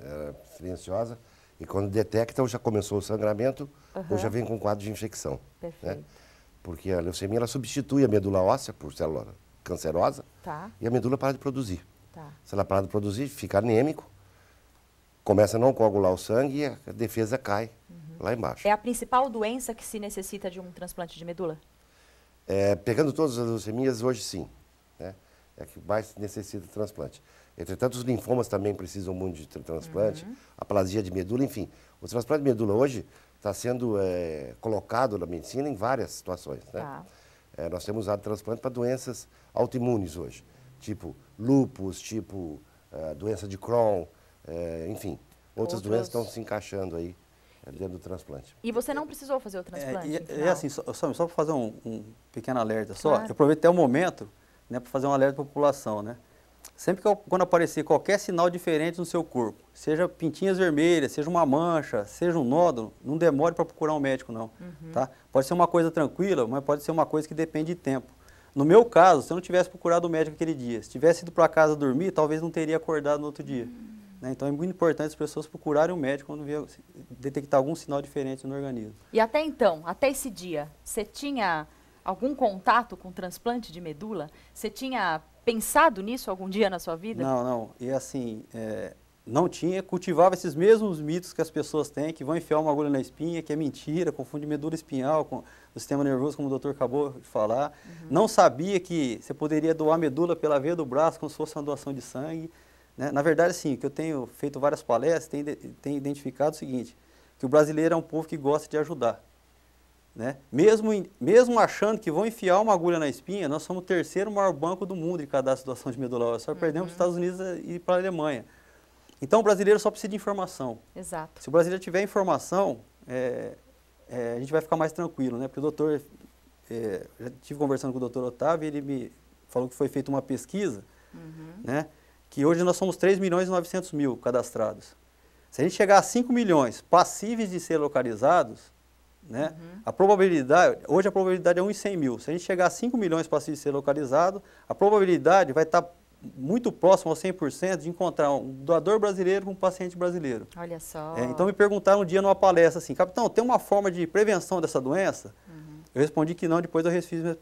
É silenciosa. E quando detectam, já começou o sangramento uhum. ou já vem com um quadro de infecção. Né? Perfeito. Né? Porque a leucemia ela substitui a medula óssea por célula cancerosa tá. e a medula para de produzir. Tá. Se ela parar de produzir, fica anêmico, começa a não coagular o sangue e a defesa cai uhum. lá embaixo.
É a principal doença que se necessita de um transplante de medula?
É, pegando todas as leucemias, hoje sim. Né? É que mais necessita de transplante. Entretanto, os linfomas também precisam muito de transplante, uhum. a plasia de medula, enfim. O transplante de medula hoje está sendo é, colocado na medicina em várias situações. Né? Tá. É, nós temos usado transplante para doenças autoimunes hoje, tipo lupus tipo uh, doença de Crohn, é, enfim, outras Outros... doenças estão se encaixando aí é, dentro do transplante.
E você não precisou fazer o é, transplante? É, então? é assim,
só, só, só para fazer
um, um, pequeno alerta só, claro. eu aproveito até o momento né, para fazer um alerta para a população, né? Sempre que quando aparecer qualquer sinal diferente no seu corpo, seja pintinhas vermelhas, seja uma mancha, seja um nódulo, não demore para procurar um médico não, uhum. tá? Pode ser uma coisa tranquila, mas pode ser uma coisa que depende de tempo. No meu caso, se eu não tivesse procurado o médico aquele dia, se tivesse ido para casa dormir, talvez não teria acordado no outro dia. Uhum. Né? Então é muito importante as pessoas procurarem o um médico quando vier, assim, detectar algum sinal diferente no organismo.
E até então, até esse dia, você tinha algum contato com transplante de medula? Você tinha pensado nisso algum dia na sua vida? Não,
não. E assim, é, não tinha. Cultivava esses mesmos mitos que as pessoas têm, que vão enfiar uma agulha na espinha, que é mentira, confunde medula espinhal com o sistema nervoso, como o doutor acabou de falar. Uhum. Não sabia que você poderia doar medula pela veia do braço, como se fosse uma doação de sangue. Né? Na verdade, sim, que eu tenho feito várias palestras, tem tem identificado o seguinte, que o brasileiro é um povo que gosta de ajudar. Né? Mesmo, mesmo achando que vão enfiar uma agulha na espinha, nós somos o terceiro maior banco do mundo de cada situação doação de medula óssea. Só uhum. perdemos para os Estados Unidos e para a Alemanha. Então, o brasileiro só precisa de informação. Exato. Se o brasileiro tiver informação, é, é, a gente vai ficar mais tranquilo, né? Porque o doutor, é, já estive conversando com o doutor Otávio, ele me falou que foi feita uma pesquisa, uhum. né? que hoje nós somos 3 milhões e 900 mil cadastrados. Se a gente chegar a 5 milhões passíveis de ser localizados, né, uhum. a probabilidade, hoje a probabilidade é 1 em 100 mil. Se a gente chegar a 5 milhões passíveis de ser localizado, a probabilidade vai estar tá muito próximo ao 100% de encontrar um doador brasileiro com um paciente brasileiro. Olha só. É, então me perguntaram um dia numa palestra assim, capitão, tem uma forma de prevenção dessa doença? Uhum. Eu respondi que não, depois eu refiz minha,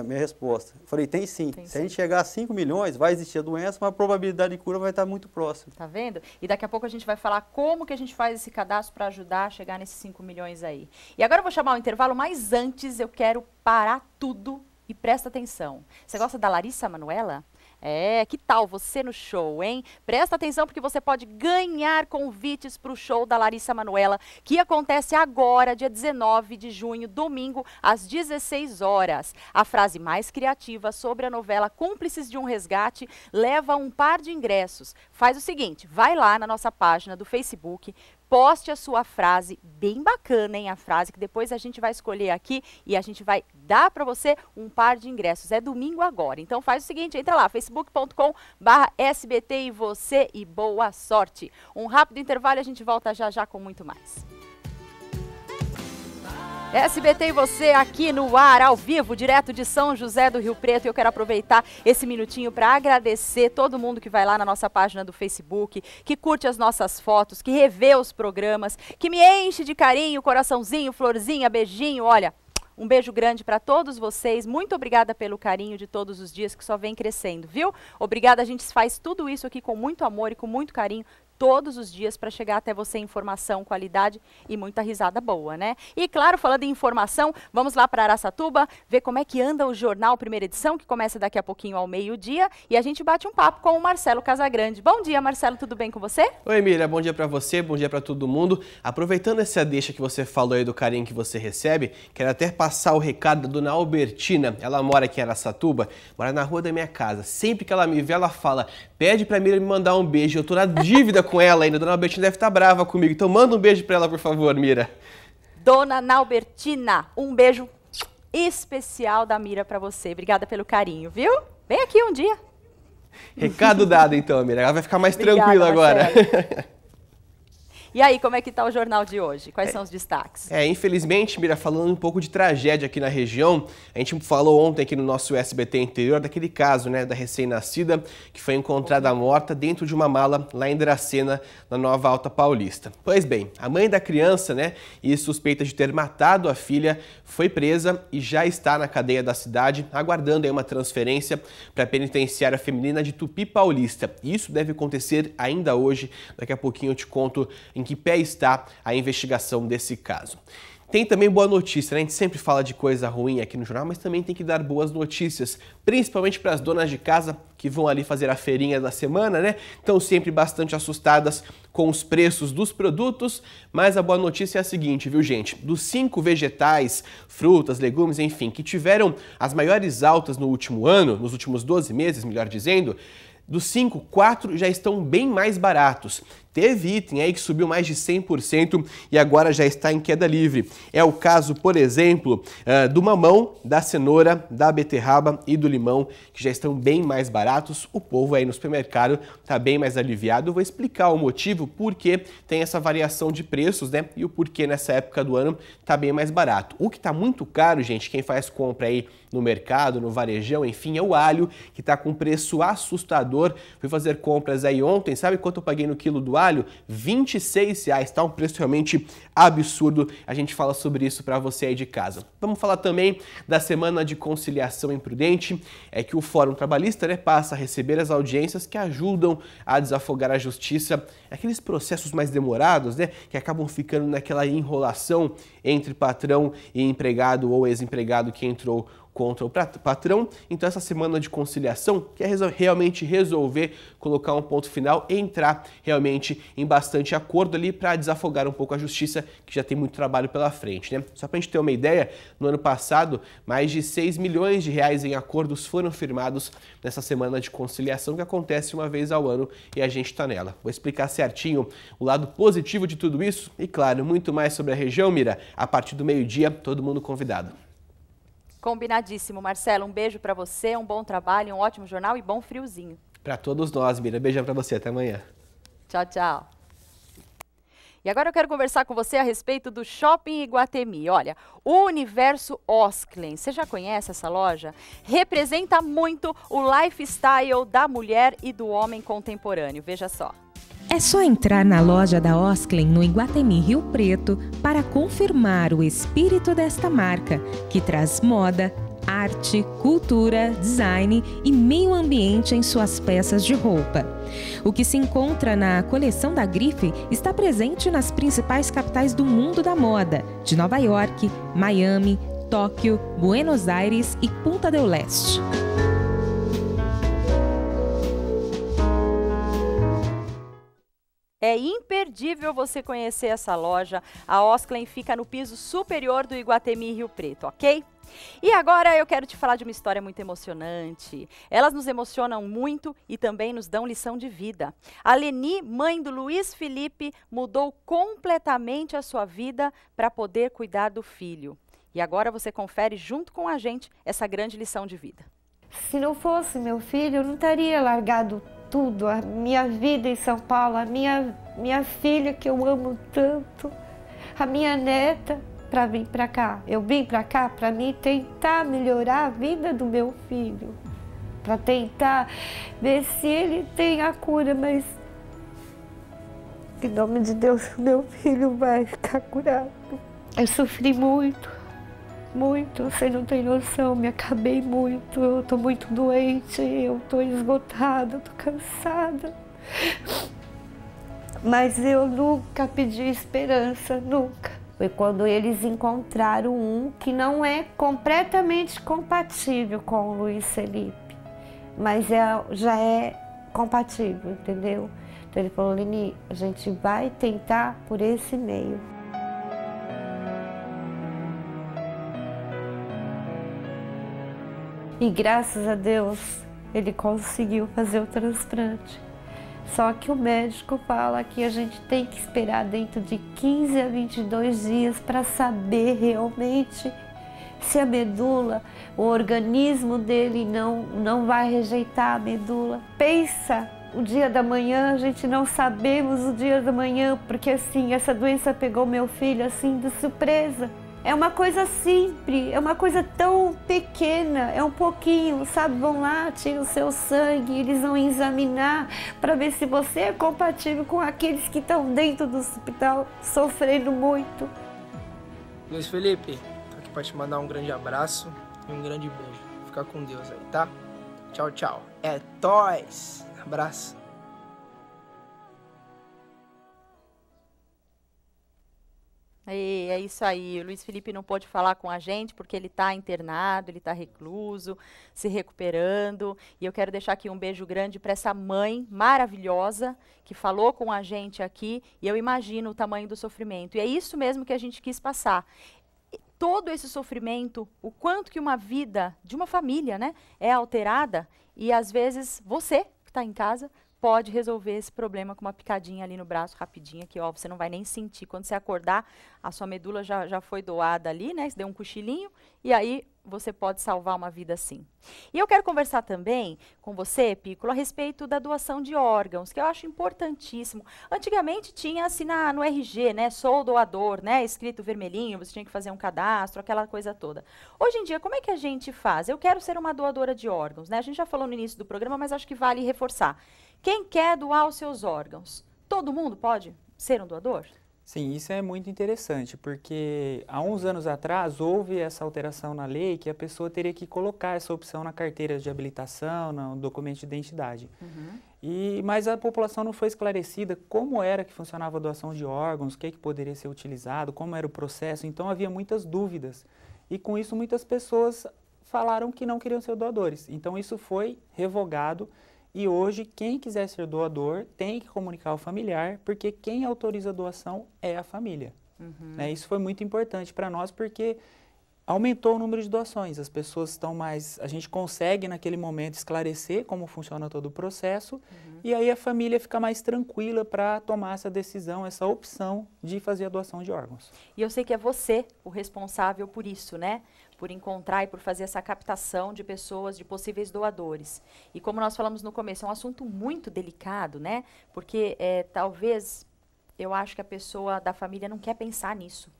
a minha resposta. falei, tem sim. tem sim. Se a gente chegar a 5 milhões, vai existir a doença, mas a probabilidade de cura vai estar muito próxima. Tá
vendo? E daqui a pouco a gente vai falar como que a gente faz esse cadastro para ajudar a chegar nesses 5 milhões aí. E agora eu vou chamar o intervalo, mas antes eu quero parar tudo e presta atenção. Você gosta da Larissa Manuela? É, que tal você no show, hein? Presta atenção porque você pode ganhar convites para o show da Larissa Manuela, que acontece agora, dia 19 de junho, domingo, às 16 horas. A frase mais criativa sobre a novela Cúmplices de um Resgate leva um par de ingressos. Faz o seguinte, vai lá na nossa página do Facebook, poste a sua frase bem bacana, hein? A frase que depois a gente vai escolher aqui e a gente vai dar para você um par de ingressos. É domingo agora. Então faz o seguinte, entra lá, facebook.com SBT e você e boa sorte. Um rápido intervalo e a gente volta já já com muito mais. SBT e você aqui no ar, ao vivo, direto de São José do Rio Preto. Eu quero aproveitar esse minutinho para agradecer todo mundo que vai lá na nossa página do Facebook, que curte as nossas fotos, que revê os programas, que me enche de carinho, coraçãozinho, florzinha, beijinho. Olha, um beijo grande para todos vocês. Muito obrigada pelo carinho de todos os dias que só vem crescendo, viu? Obrigada, a gente faz tudo isso aqui com muito amor e com muito carinho todos os dias para chegar até você informação, qualidade e muita risada boa, né? E claro, falando em informação, vamos lá para Araçatuba ver como é que anda o jornal Primeira Edição, que começa daqui a pouquinho ao meio-dia, e a gente bate um papo com o Marcelo Casagrande. Bom dia, Marcelo, tudo bem com você?
Oi, Emília, bom dia para você, bom dia para todo mundo. Aproveitando essa deixa que você falou aí do carinho que você recebe, quero até passar o recado da dona Albertina. Ela mora aqui em Araçatuba, mora na rua da minha casa. Sempre que ela me vê, ela fala: "Pede para mim me mandar um beijo, eu tô na dívida com ela ainda. Dona Albertina deve estar tá brava comigo. Então manda um beijo para ela, por favor, Mira.
Dona Nalbertina, um beijo especial da Mira para você. Obrigada pelo carinho, viu? Vem aqui um dia.
Recado dado então, Mira. Ela vai ficar mais Obrigada, tranquila agora. [laughs]
E aí, como é que está o jornal de hoje? Quais é, são os destaques?
É, infelizmente, Mira, falando um pouco de tragédia aqui na região, a gente falou ontem aqui no nosso SBT interior daquele caso, né, da recém-nascida que foi encontrada morta dentro de uma mala lá em Dracena, na Nova Alta Paulista. Pois bem, a mãe da criança, né, e suspeita de ter matado a filha, foi presa e já está na cadeia da cidade, aguardando aí uma transferência para a penitenciária feminina de Tupi Paulista. Isso deve acontecer ainda hoje. Daqui a pouquinho eu te conto em que pé está a investigação desse caso. Tem também boa notícia, né? a gente sempre fala de coisa ruim aqui no jornal, mas também tem que dar boas notícias, principalmente para as donas de casa que vão ali fazer a feirinha da semana, né? Estão sempre bastante assustadas com os preços dos produtos, mas a boa notícia é a seguinte, viu gente? Dos cinco vegetais, frutas, legumes, enfim, que tiveram as maiores altas no último ano, nos últimos 12 meses, melhor dizendo, dos cinco, quatro já estão bem mais baratos. Teve item aí que subiu mais de 100% e agora já está em queda livre. É o caso, por exemplo, eh, do mamão, da cenoura, da beterraba e do limão, que já estão bem mais baratos. O povo aí no supermercado está bem mais aliviado. Eu vou explicar o motivo por que tem essa variação de preços, né? E o porquê nessa época do ano está bem mais barato. O que está muito caro, gente, quem faz compra aí no mercado, no varejão, enfim, é o alho, que está com preço assustador. Fui fazer compras aí ontem, sabe quanto eu paguei no quilo do alho? trabalho, R$ reais, tá? Um preço realmente absurdo. A gente fala sobre isso para você aí de casa. Vamos falar também da semana de conciliação imprudente, é que o Fórum Trabalhista né, passa a receber as audiências que ajudam a desafogar a justiça, aqueles processos mais demorados, né, que acabam ficando naquela enrolação entre patrão e empregado ou ex-empregado que entrou contra o patrão. Então, essa semana de conciliação quer é realmente resolver, colocar um ponto final, entrar realmente em bastante acordo ali para desafogar um pouco a justiça, que já tem muito trabalho pela frente. Né? Só para a gente ter uma ideia, no ano passado, mais de 6 milhões de reais em acordos foram firmados nessa semana de conciliação, que acontece uma vez ao ano e a gente está nela. Vou explicar certinho o lado positivo de tudo isso e, claro, muito mais sobre a região, Mira, a partir do meio-dia, todo mundo convidado.
Combinadíssimo, Marcelo. Um beijo para você, um bom trabalho, um ótimo jornal e bom friozinho.
Para todos nós, Mira. Beijão para você. Até amanhã.
Tchau, tchau. E agora eu quero conversar com você a respeito do Shopping Iguatemi. Olha, o Universo Osklen, você já conhece essa loja? Representa muito o lifestyle da mulher e do homem contemporâneo. Veja só.
É só entrar na loja da Osklen no Iguatemi Rio Preto para confirmar o espírito desta marca, que traz moda, arte, cultura, design e meio ambiente em suas peças de roupa. O que se encontra na coleção da Grife está presente nas principais capitais do mundo da moda, de Nova York, Miami, Tóquio, Buenos Aires e Punta del Leste.
É imperdível você conhecer essa loja. A Osclen fica no piso superior do Iguatemi Rio Preto, ok? E agora eu quero te falar de uma história muito emocionante. Elas nos emocionam muito e também nos dão lição de vida. A Leni, mãe do Luiz Felipe, mudou completamente a sua vida para poder cuidar do filho. E agora você confere junto com a gente essa grande lição de vida.
Se não fosse meu filho, eu não teria largado tudo, a minha vida em São Paulo, a minha, minha filha que eu amo tanto, a minha neta para vir para cá. Eu vim para cá para mim tentar melhorar a vida do meu filho, para tentar ver se ele tem a cura, mas em nome de Deus, meu filho vai ficar curado. Eu sofri muito muito, você não tem noção, me acabei muito, eu tô muito doente, eu tô esgotada, eu tô cansada. Mas eu nunca pedi esperança, nunca. Foi quando eles encontraram um que não é completamente compatível com o Luiz Felipe, mas é, já é compatível, entendeu? Então ele falou, Lini, a gente vai tentar por esse meio. E graças a Deus ele conseguiu fazer o transplante. Só que o médico fala que a gente tem que esperar dentro de 15 a 22 dias para saber realmente se a medula, o organismo dele não, não vai rejeitar a medula. Pensa, o dia da manhã, a gente não sabemos o dia da manhã, porque assim, essa doença pegou meu filho assim de surpresa. É uma coisa simples, é uma coisa tão pequena, é um pouquinho, sabe? Vão lá, tiram o seu sangue, eles vão examinar para ver se você é compatível com aqueles que estão dentro do hospital sofrendo muito.
Luiz Felipe, tô aqui para te mandar um grande abraço e um grande beijo. Fica com Deus aí, tá? Tchau, tchau. É Toys, Abraço.
E é, é isso aí. O Luiz Felipe não pôde falar com a gente porque ele está internado, ele está recluso, se recuperando. E eu quero deixar aqui um beijo grande para essa mãe maravilhosa que falou com a gente aqui. E eu imagino o tamanho do sofrimento. E é isso mesmo que a gente quis passar todo esse sofrimento, o quanto que uma vida de uma família né, é alterada e às vezes você que está em casa pode resolver esse problema com uma picadinha ali no braço rapidinha, que ó, você não vai nem sentir. Quando você acordar, a sua medula já, já foi doada ali, né? Você deu um cochilinho e aí você pode salvar uma vida assim. E eu quero conversar também com você, Piccolo, a respeito da doação de órgãos, que eu acho importantíssimo. Antigamente tinha assim na, no RG, né? Sou doador, né? Escrito vermelhinho, você tinha que fazer um cadastro, aquela coisa toda. Hoje em dia, como é que a gente faz? Eu quero ser uma doadora de órgãos, né? A gente já falou no início do programa, mas acho que vale reforçar. Quem quer doar os seus órgãos? Todo mundo pode ser um doador?
Sim, isso é muito interessante, porque há uns anos atrás houve essa alteração na lei que a pessoa teria que colocar essa opção na carteira de habilitação, no documento de identidade. Uhum. E, mas a população não foi esclarecida como era que funcionava a doação de órgãos, o que, é que poderia ser utilizado, como era o processo, então havia muitas dúvidas. E com isso muitas pessoas falaram que não queriam ser doadores. Então isso foi revogado e hoje, quem quiser ser doador tem que comunicar ao familiar, porque quem autoriza a doação é a família. Uhum. Né? Isso foi muito importante para nós, porque aumentou o número de doações. As pessoas estão mais. A gente consegue, naquele momento, esclarecer como funciona todo o processo. Uhum. E aí a família fica mais tranquila para tomar essa decisão, essa opção de fazer a doação de órgãos. E eu sei que é você o responsável por isso, né? por encontrar e por fazer
essa captação de pessoas, de possíveis doadores. E como nós falamos no começo, é um assunto muito delicado, né? Porque é, talvez eu acho que a pessoa da família não quer pensar nisso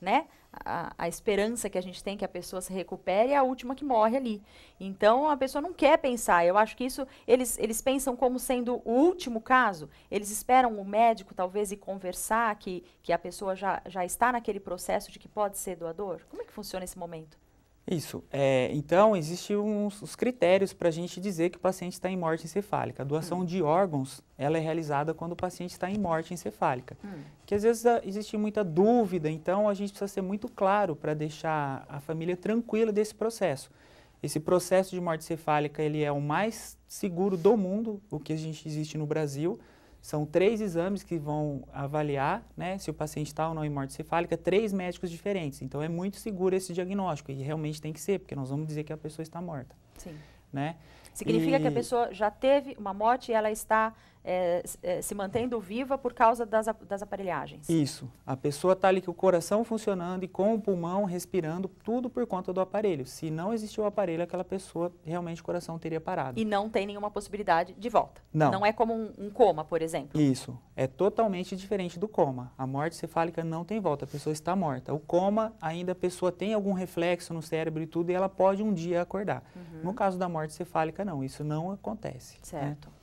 né? A, a, esperança que a gente tem que a pessoa se recupere é a última que morre ali. Então a pessoa não quer pensar. Eu acho que isso eles, eles pensam como sendo o último caso. Eles esperam o médico talvez e conversar que, que a pessoa já, já está naquele processo de que pode ser doador. Como é que funciona esse momento?
Isso. É, então, existem uns, uns critérios para a gente dizer que o paciente está em morte encefálica. A doação hum. de órgãos, ela é realizada quando o paciente está em morte encefálica. Hum. Que às vezes a, existe muita dúvida, então a gente precisa ser muito claro para deixar a família tranquila desse processo. Esse processo de morte encefálica, ele é o mais seguro do mundo, o que a gente existe no Brasil. São três exames que vão avaliar né, se o paciente está ou não em morte cefálica, três médicos diferentes. Então é muito seguro esse diagnóstico e realmente tem que ser, porque nós vamos dizer que a pessoa está morta. Sim. Né? Significa e... que a
pessoa já teve uma morte e ela está é, é, se mantendo viva por causa das, das aparelhagens.
Isso. A pessoa está ali com o coração funcionando e com o pulmão respirando, tudo por conta do aparelho. Se não existiu o aparelho, aquela pessoa realmente o coração teria parado. E não
tem nenhuma possibilidade de volta. Não. Não é como um, um coma, por exemplo.
Isso. É totalmente diferente do coma. A morte cefálica não tem volta, a pessoa está morta. O coma, ainda a pessoa tem algum reflexo no cérebro e tudo, e ela pode um dia acordar. Uhum. No caso da morte cefálica, não. Isso não acontece. Né? Certo. Né?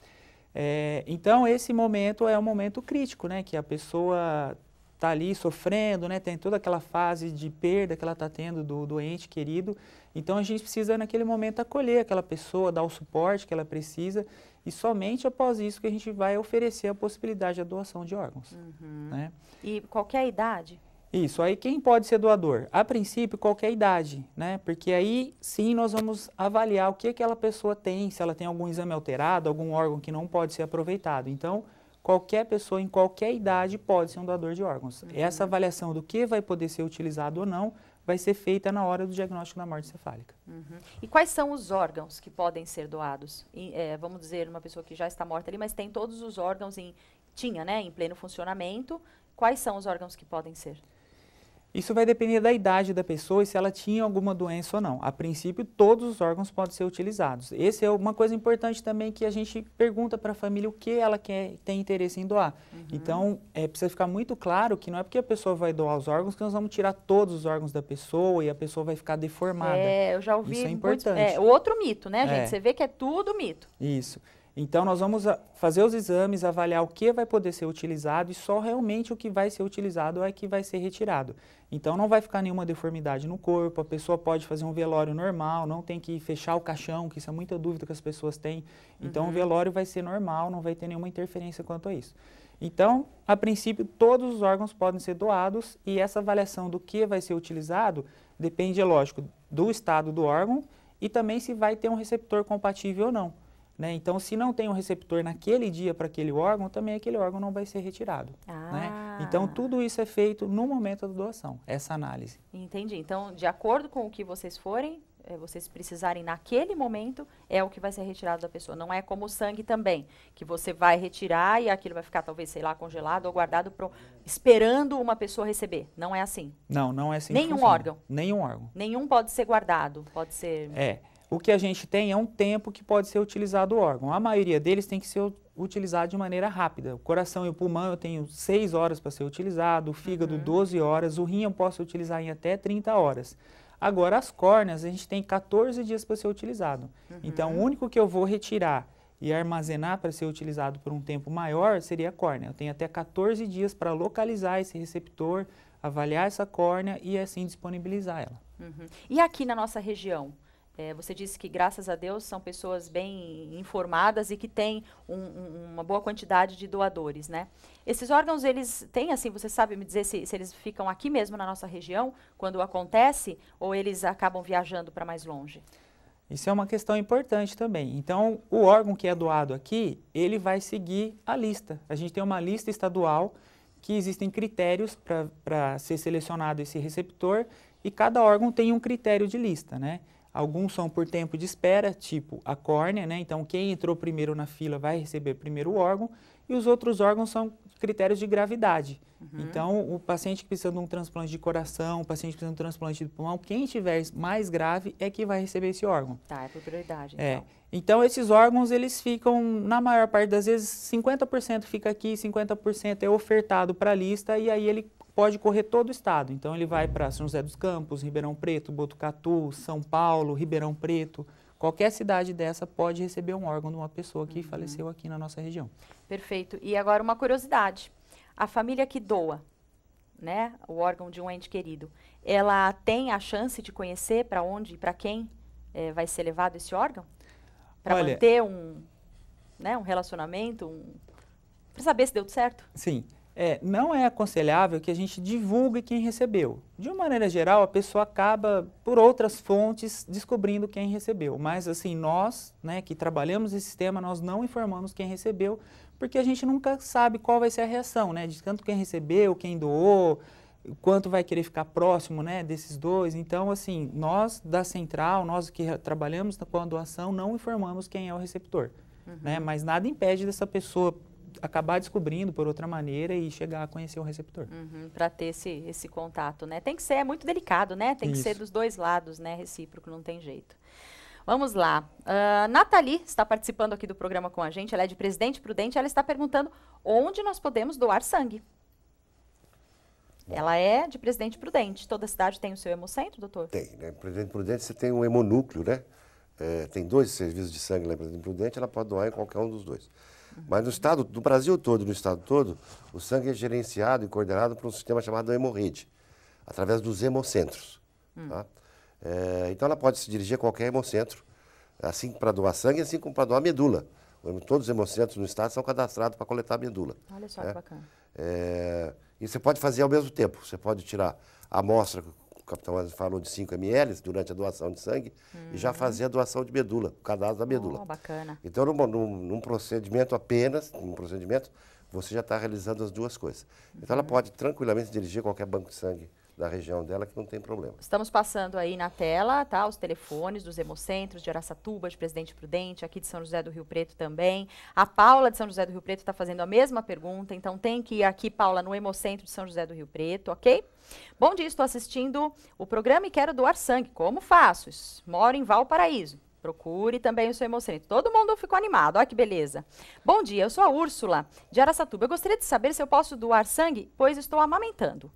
É, então, esse momento é um momento crítico, né? Que a pessoa está ali sofrendo, né? Tem toda aquela fase de perda que ela está tendo do, doente querido. Então, a gente precisa, naquele momento, acolher aquela pessoa, dar o suporte que ela precisa. E somente após isso que a gente vai oferecer a possibilidade da doação de órgãos. Uhum. Né? E qualquer é idade? Isso, aí quem pode ser doador? A princípio, qualquer idade, né? Porque aí sim nós vamos avaliar o que aquela pessoa tem, se ela tem algum exame alterado, algum órgão que não pode ser aproveitado. Então, qualquer pessoa em qualquer idade pode ser um doador de órgãos. Uhum. Essa avaliação do que vai poder ser utilizado ou não vai ser feita na hora do diagnóstico da morte cefálica.
Uhum.
E quais são os órgãos que podem ser doados? E, é, vamos dizer, uma pessoa que já está morta ali, mas tem todos os órgãos em tinha, né, em pleno funcionamento. Quais são os órgãos que podem
ser? Isso vai depender da idade da pessoa e se ela tinha alguma doença ou não. A princípio, todos os órgãos podem ser utilizados. Essa é uma coisa importante também que a gente pergunta para a família o que ela quer, tem interesse em doar. Uhum. Então, é, precisa ficar muito claro que não é porque a pessoa vai doar os órgãos que nós vamos tirar todos os órgãos da pessoa e a pessoa vai ficar deformada. É, eu já ouvi. Isso é importante. Muito, é,
outro mito, né, é. gente? É. Você vê que é tudo mito.
Isso. Então, nós vamos ah, fazer os exames, avaliar o que vai poder ser utilizado e só realmente o que vai ser utilizado é que vai ser retirado. Então, não vai ficar nenhuma deformidade no corpo, a pessoa pode fazer um velório normal, não tem que fechar o caixão, que isso é muita dúvida que as pessoas têm. Então, uhum. o velório vai ser normal, não vai ter nenhuma interferência quanto a isso. Então, a princípio, todos os órgãos podem ser doados e essa avaliação do que vai ser utilizado depende, é lógico, do estado do órgão e também se vai ter um receptor compatível ou não. Né? Então, se não tem um receptor naquele dia para aquele órgão, também aquele órgão não vai ser retirado. Né? Ah. Né? Então, tudo isso é feito no momento da doação, essa análise.
Entendi. Então, de acordo com o que vocês forem, é, vocês precisarem naquele momento, é o que vai ser retirado da pessoa. Não é como o sangue também, que você vai retirar e aquilo vai ficar, talvez, sei lá, congelado ou guardado pro, esperando uma pessoa receber. Não é assim.
Não, não é assim. Nenhum órgão. Nenhum órgão.
Nenhum pode ser guardado, pode ser.
É o que a gente tem é um tempo que pode ser utilizado o órgão. A maioria deles tem que ser utilizado de maneira rápida. O coração e o pulmão eu tenho 6 horas para ser utilizado, o fígado uhum. 12 horas, o rim eu posso utilizar em até 30 horas. Agora, as córneas a gente tem 14 dias para ser utilizado. Uhum. Então, o único que eu vou retirar e armazenar para ser utilizado por um tempo maior seria a córnea. Eu tenho até 14 dias para localizar esse receptor, avaliar essa córnea e assim disponibilizar ela. Uhum. E aqui na nossa região,
é, você disse que, graças a Deus, são pessoas bem informadas e que têm um, um, uma boa quantidade de doadores, né? Esses órgãos, eles têm, assim, você sabe me dizer se, se eles ficam aqui mesmo na nossa região, quando acontece, ou eles acabam viajando para mais longe?
Isso é uma questão importante também. Então, o órgão que é doado aqui, ele vai seguir a lista. A gente tem uma lista estadual que existem critérios para ser selecionado esse receptor e cada órgão tem um critério de lista, né? Alguns são por tempo de espera, tipo a córnea, né? Então, quem entrou primeiro na fila vai receber primeiro o órgão. E os outros órgãos são critérios de gravidade. Uhum. Então, o paciente que precisa de um transplante de coração, o paciente que precisa de um transplante de pulmão, quem tiver mais grave é que vai receber esse órgão. Tá, é por prioridade, é. então. É. Então, esses órgãos, eles ficam, na maior parte das vezes, 50% fica aqui, 50% é ofertado para a lista, e aí ele pode correr todo o estado. Então ele vai para São José dos Campos, Ribeirão Preto, Botucatu, São Paulo, Ribeirão Preto. Qualquer cidade dessa pode receber um órgão de uma pessoa que uhum. faleceu aqui na nossa região.
Perfeito. E agora uma curiosidade. A família que doa, né, o órgão de um ente querido, ela tem a chance de conhecer para onde e para quem é, vai ser levado esse órgão? Para manter um, né, um relacionamento, um... para saber se deu certo?
Sim. É, não é aconselhável que a gente divulgue quem recebeu. De uma maneira geral, a pessoa acaba, por outras fontes, descobrindo quem recebeu. Mas, assim, nós, né, que trabalhamos esse sistema, nós não informamos quem recebeu, porque a gente nunca sabe qual vai ser a reação, né? De tanto quem recebeu, quem doou, quanto vai querer ficar próximo, né, desses dois. Então, assim, nós da central, nós que trabalhamos com a doação, não informamos quem é o receptor. Uhum. Né? Mas nada impede dessa pessoa acabar descobrindo por outra maneira e chegar a conhecer o receptor. Uhum,
para ter esse, esse contato, né? Tem que ser, é muito delicado, né? Tem Isso. que ser dos dois lados, né? Recíproco, não tem jeito. Vamos lá. Uh, Nathalie está participando aqui do programa com a gente. Ela é de Presidente Prudente. Ela está perguntando onde nós podemos doar sangue. Ela é de Presidente Prudente. Toda cidade tem o seu hemocentro, doutor? Tem. Né?
Presidente Prudente você tem um hemonúcleo, né? É, tem dois serviços de sangue lá em Presidente Prudente. Ela pode doar em qualquer um dos dois. Mas no estado, do Brasil todo, no estado todo, o sangue é gerenciado e coordenado por um sistema chamado hemorride, através dos hemocentros. Hum. Tá? É, então ela pode se dirigir a qualquer hemocentro, assim para doar sangue, assim como para doar medula. Todos os hemocentros no estado são cadastrados para coletar medula. Olha só né? que bacana. É, e você pode fazer ao mesmo tempo. Você pode tirar a amostra Capitão falou de 5 ml durante a doação de sangue hum. e já hum. fazia a doação de medula, o cadastro da medula. Oh, bacana. Então, num, num, num procedimento apenas, num procedimento, você já está realizando as duas coisas. Então, uhum. ela pode tranquilamente dirigir qualquer banco de sangue da região dela que não tem problema.
Estamos passando aí na tela, tá? Os telefones dos hemocentros de Aracatuba, de Presidente Prudente, aqui de São José do Rio Preto também. A Paula de São José do Rio Preto está fazendo a mesma pergunta, então tem que ir aqui, Paula, no Hemocentro de São José do Rio Preto, ok? Bom dia, estou assistindo o programa e quero doar sangue. Como faço? Moro em Valparaíso. Procure também o seu hemocentro. Todo mundo ficou animado, olha que beleza. Bom dia, eu sou a Úrsula de Aracatuba. Eu gostaria de saber se eu posso doar sangue, pois estou amamentando.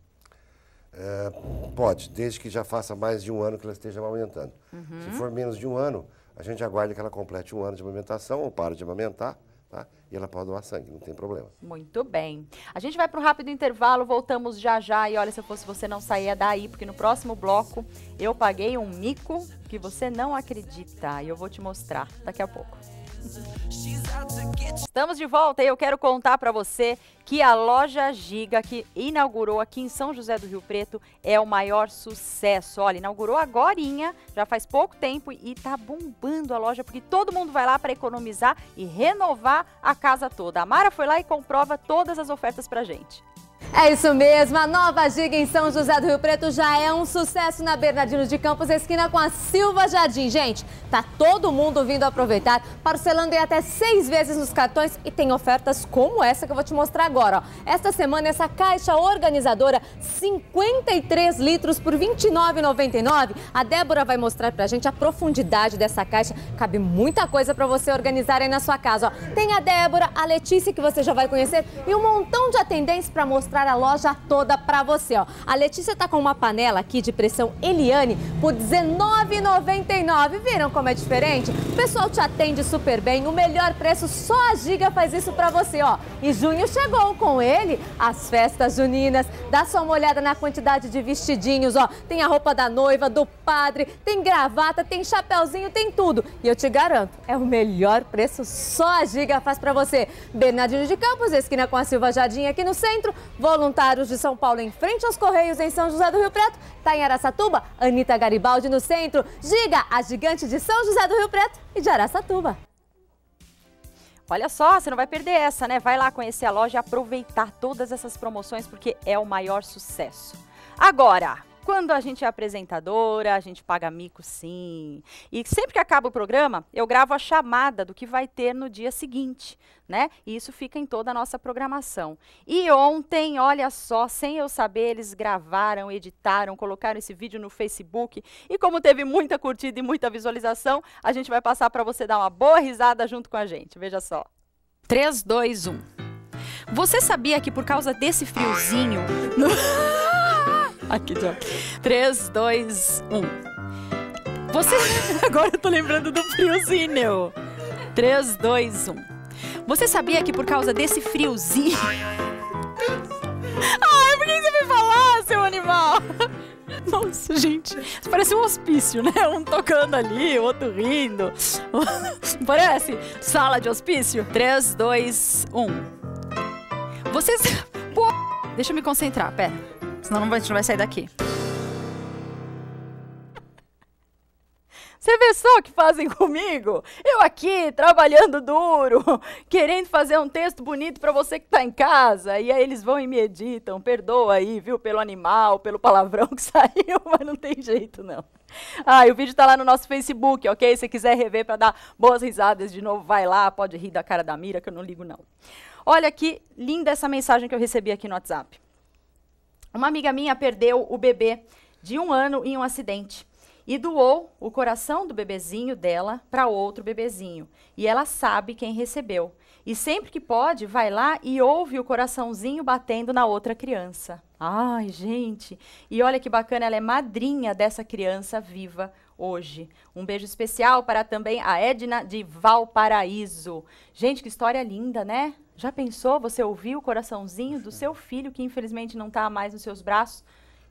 É, pode, desde que já faça mais de um ano que ela esteja amamentando. Uhum. Se for menos de um ano, a gente aguarda que ela complete um ano de amamentação ou para de amamentar. Tá? E ela pode doar sangue, não tem problema.
Muito bem. A gente vai para um rápido intervalo, voltamos já já. E olha, se eu fosse você, não saía daí, porque no próximo bloco eu paguei um mico que você não acredita. E eu vou te mostrar daqui a pouco. Estamos de volta e eu quero contar para você que a loja Giga que inaugurou aqui em São José do Rio Preto é o maior sucesso. Olha, inaugurou agorinha, já faz pouco tempo e tá bombando a loja porque todo mundo vai lá para economizar e renovar a casa toda. A Mara foi lá e comprova todas as ofertas pra gente.
É isso mesmo, a nova Giga em São José do Rio Preto já é um sucesso na Bernardino de Campos, esquina com a Silva Jardim. Gente, tá todo mundo vindo aproveitar, parcelando em até seis vezes nos cartões e tem ofertas como essa que eu vou te mostrar agora. Ó. Esta semana, essa caixa organizadora, 53 litros por R$ 29,99. A Débora vai mostrar pra gente a profundidade dessa caixa. Cabe muita coisa para você organizar aí na sua casa. Ó. Tem a Débora, a Letícia, que você já vai conhecer, e um montão de atendentes para mostrar mostrar a loja toda para você. Ó. A Letícia tá com uma panela aqui de pressão Eliane por R$19,99. Viram como é diferente? O pessoal te atende super bem, o melhor preço, só a Giga faz isso para você. ó. E junho chegou com ele as festas juninas. Dá só uma olhada na quantidade de vestidinhos. ó. Tem a roupa da noiva, do padre, tem gravata, tem chapéuzinho, tem tudo. E eu te garanto, é o melhor preço, só a Giga faz para você. Bernardino de Campos, esquina com a Silva Jardim aqui no centro. Você Voluntários de São Paulo em frente aos Correios em São José do Rio Preto. Está em Araçatuba, Anitta Garibaldi no centro. Giga, a gigante de São José do Rio Preto e de Araçatuba.
Olha só, você não vai perder essa, né? Vai lá conhecer a loja e aproveitar todas essas promoções porque é o maior sucesso. Agora, quando a gente é apresentadora, a gente paga mico, sim. E sempre que acaba o programa, eu gravo a chamada do que vai ter no dia seguinte, né? E isso fica em toda a nossa programação. E ontem, olha só, sem eu saber, eles gravaram, editaram, colocaram esse vídeo no Facebook. E como teve muita curtida e muita visualização, a gente vai passar para você dar uma boa risada junto com a gente. Veja só. 3, 2, 1. Você sabia que por causa desse friozinho. No... [laughs] Aqui, que idiota. 3, 2, 1. Você. [laughs] Agora eu tô lembrando do friozinho. 3, 2, 1. Você sabia que por causa desse friozinho. [laughs] Ai, por que você veio falar, seu animal? [laughs] Nossa, gente. Parece um hospício, né? Um tocando ali, o outro rindo. Parece sala de hospício. 3, 2, 1. Vocês. Pô, deixa eu me concentrar, pera. Senão a gente não vai sair daqui. [laughs] Você vê só o que fazem [laughs] comigo? Eu aqui, trabalhando duro, [laughs] querendo fazer um texto bonito para você que está em casa. E aí eles vão e me editam. Perdoa aí, viu? Pelo animal, pelo palavrão que saiu, mas não tem jeito, não. Ah, e o vídeo está lá no nosso Facebook, ok? Se quiser rever para dar boas risadas de novo, vai lá, pode rir da cara da Mira, que eu não ligo, não. Olha que linda essa mensagem que eu recebi aqui no WhatsApp. Uma amiga minha perdeu o bebê de um ano em um acidente e doou o coração do bebezinho dela para outro bebezinho. E ela sabe quem recebeu. E sempre que pode, vai lá e ouve o coraçãozinho batendo na outra criança. Ai, gente! E olha que bacana, ela é madrinha dessa criança viva hoje. Um beijo especial para também a Edna de Valparaíso. Gente, que história linda, né? Já pensou você ouviu o coraçãozinho do seu filho, que infelizmente não está mais nos seus braços,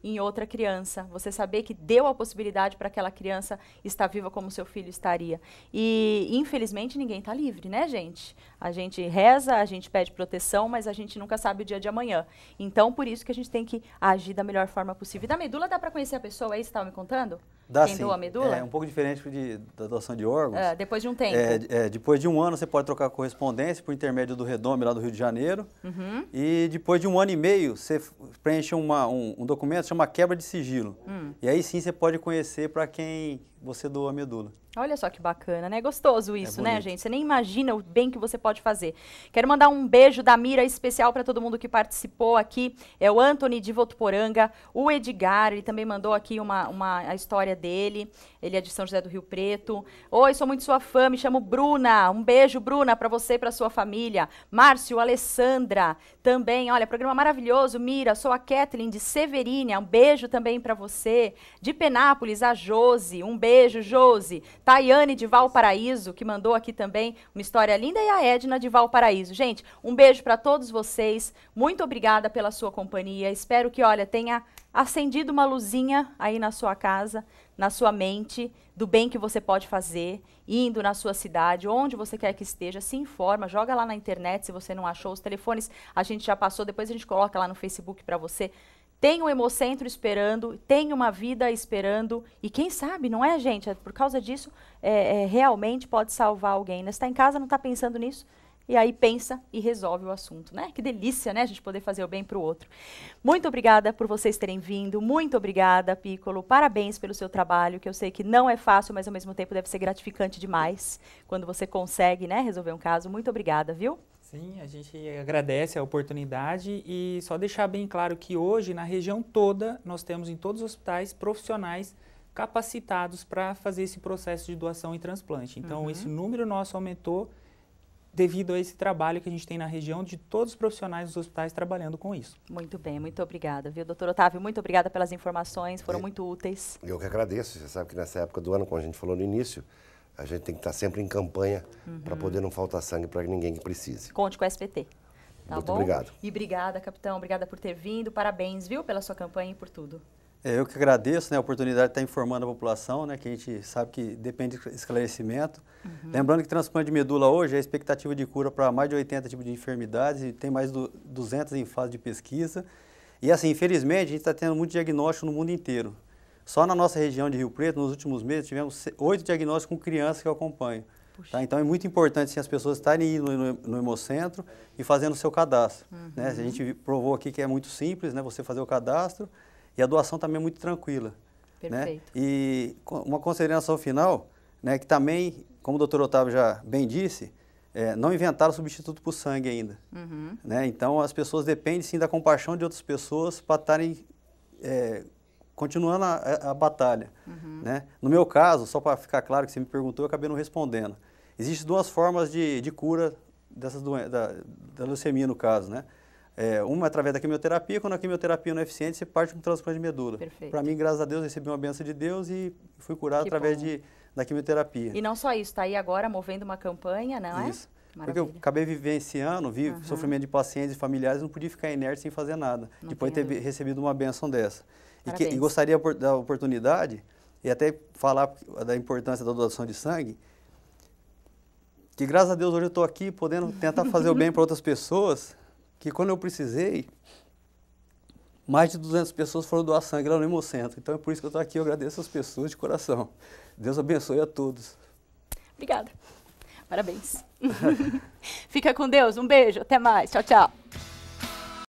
em outra criança? Você saber que deu a possibilidade para aquela criança estar viva como seu filho estaria. E infelizmente ninguém está livre, né, gente? A gente reza, a gente pede proteção, mas a gente nunca sabe o dia de amanhã. Então, por isso que a gente tem que agir da melhor forma possível. E da medula dá para conhecer a pessoa, é isso que estava me contando?
Dá quem sim. doa a medula? É um pouco diferente de, da doação de órgãos. É,
depois de um é, tempo.
É, é, depois de um ano você pode trocar correspondência por intermédio do Redome lá do Rio de Janeiro. Uhum. E depois de um ano e meio você preenche uma, um, um documento que chama quebra de sigilo. Uhum. E aí sim você pode conhecer para quem você doa a medula.
Olha só que bacana, né? Gostoso é isso, é né, gente? Você nem imagina o bem que você pode fazer. Quero mandar um beijo da Mira especial para todo mundo que participou aqui. É o Anthony de Votuporanga, o Edgar, ele também mandou aqui uma, uma, a história dele. Ele é de São José do Rio Preto. Oi, sou muito sua fã, me chamo Bruna. Um beijo, Bruna, para você e para sua família. Márcio, Alessandra, também. Olha, programa maravilhoso, Mira. Sou a Kathleen de Severínia. Um beijo também para você. De Penápolis, a Jose. Um beijo, Jose. Tayane de Valparaíso, que mandou aqui também uma história linda, e a Edna de Valparaíso. Gente, um beijo para todos vocês. Muito obrigada pela sua companhia. Espero que, olha, tenha acendido uma luzinha aí na sua casa, na sua mente, do bem que você pode fazer, indo na sua cidade, onde você quer que esteja, se informa, joga lá na internet se você não achou os telefones, a gente já passou, depois a gente coloca lá no Facebook para você tem um hemocentro esperando, tem uma vida esperando, e quem sabe, não é, gente? É por causa disso, é, é, realmente pode salvar alguém. Né? Você está em casa, não está pensando nisso, e aí pensa e resolve o assunto, né? Que delícia, né? A gente poder fazer o bem para o outro. Muito obrigada por vocês terem vindo, muito obrigada, Piccolo. Parabéns pelo seu trabalho, que eu sei que não é fácil, mas ao mesmo tempo deve ser gratificante demais quando você consegue, né, resolver um caso. Muito obrigada, viu?
Sim, a gente agradece a oportunidade e só deixar bem claro que hoje, na região toda, nós temos em todos os hospitais profissionais capacitados para fazer esse processo de doação e transplante. Então, uhum. esse número nosso aumentou devido a esse trabalho que a gente tem na região de todos os profissionais dos hospitais trabalhando com isso.
Muito bem, muito obrigada, viu, doutor Otávio? Muito obrigada pelas informações, foram é. muito úteis.
Eu que agradeço, você sabe que nessa época do ano, como a gente falou no início, a gente tem que estar sempre em campanha uhum. para poder não faltar sangue para ninguém que precise.
Conte com o SPT.
Tá Muito bom? obrigado.
E obrigada, capitão. Obrigada por ter vindo. Parabéns, viu, pela sua campanha e por tudo.
É, eu que agradeço né, a oportunidade de estar informando a população, né, que a gente sabe que depende de esclarecimento. Uhum. Lembrando que transplante de medula hoje é expectativa de cura para mais de 80 tipos de enfermidades e tem mais de 200 em fase de pesquisa. E assim, infelizmente, a gente está tendo muito diagnóstico no mundo inteiro. Só na nossa região de Rio Preto, nos últimos meses, tivemos oito diagnósticos com crianças que eu acompanho. Tá? Então é muito importante assim, as pessoas estarem indo no, Hemocentro e fazendo o seu cadastro. Uhum. Né? A gente provou aqui que é muito simples né? você fazer o cadastro e a doação também é muito tranquila. Né? Perfeito. Né? E uma consideração final, né, que também, como o doutor Otávio já bem disse, é, não inventaram substituto para o sangue ainda. Uhum. Né? Então as pessoas dependem sim da compaixão de outras pessoas para estarem é, continuando a, a, a batalha. Uhum. Né? No meu caso, só para ficar claro que você me perguntou, eu acabei não respondendo. Existem duas formas de, de cura dessas da, da, leucemia, no caso, né? É, uma é através da quimioterapia, quando a quimioterapia não é eficiente, você parte com o transplante de medula. Para mim, graças a Deus, recebi uma benção de Deus e fui curado que através de, da quimioterapia. E não
só isso, está aí agora movendo uma campanha, não é? isso. é? Maravilha.
Porque eu acabei vivenciando, vi uhum. sofrimento de pacientes e familiares, não podia ficar inerte sem fazer nada, não depois de ter dúvida. recebido uma benção dessa. E, que, e, gostaria da oportunidade, e até falar da importância da doação de sangue, que graças a Deus hoje eu estou aqui podendo tentar fazer o bem para outras pessoas, que quando eu precisei, mais de 200 pessoas foram doar sangue lá no Hemocentro. Então é por isso que eu estou aqui, eu agradeço as pessoas de coração. Deus abençoe a todos.
Obrigada. Parabéns. [laughs] Fica com Deus, um beijo, até mais, tchau, tchau.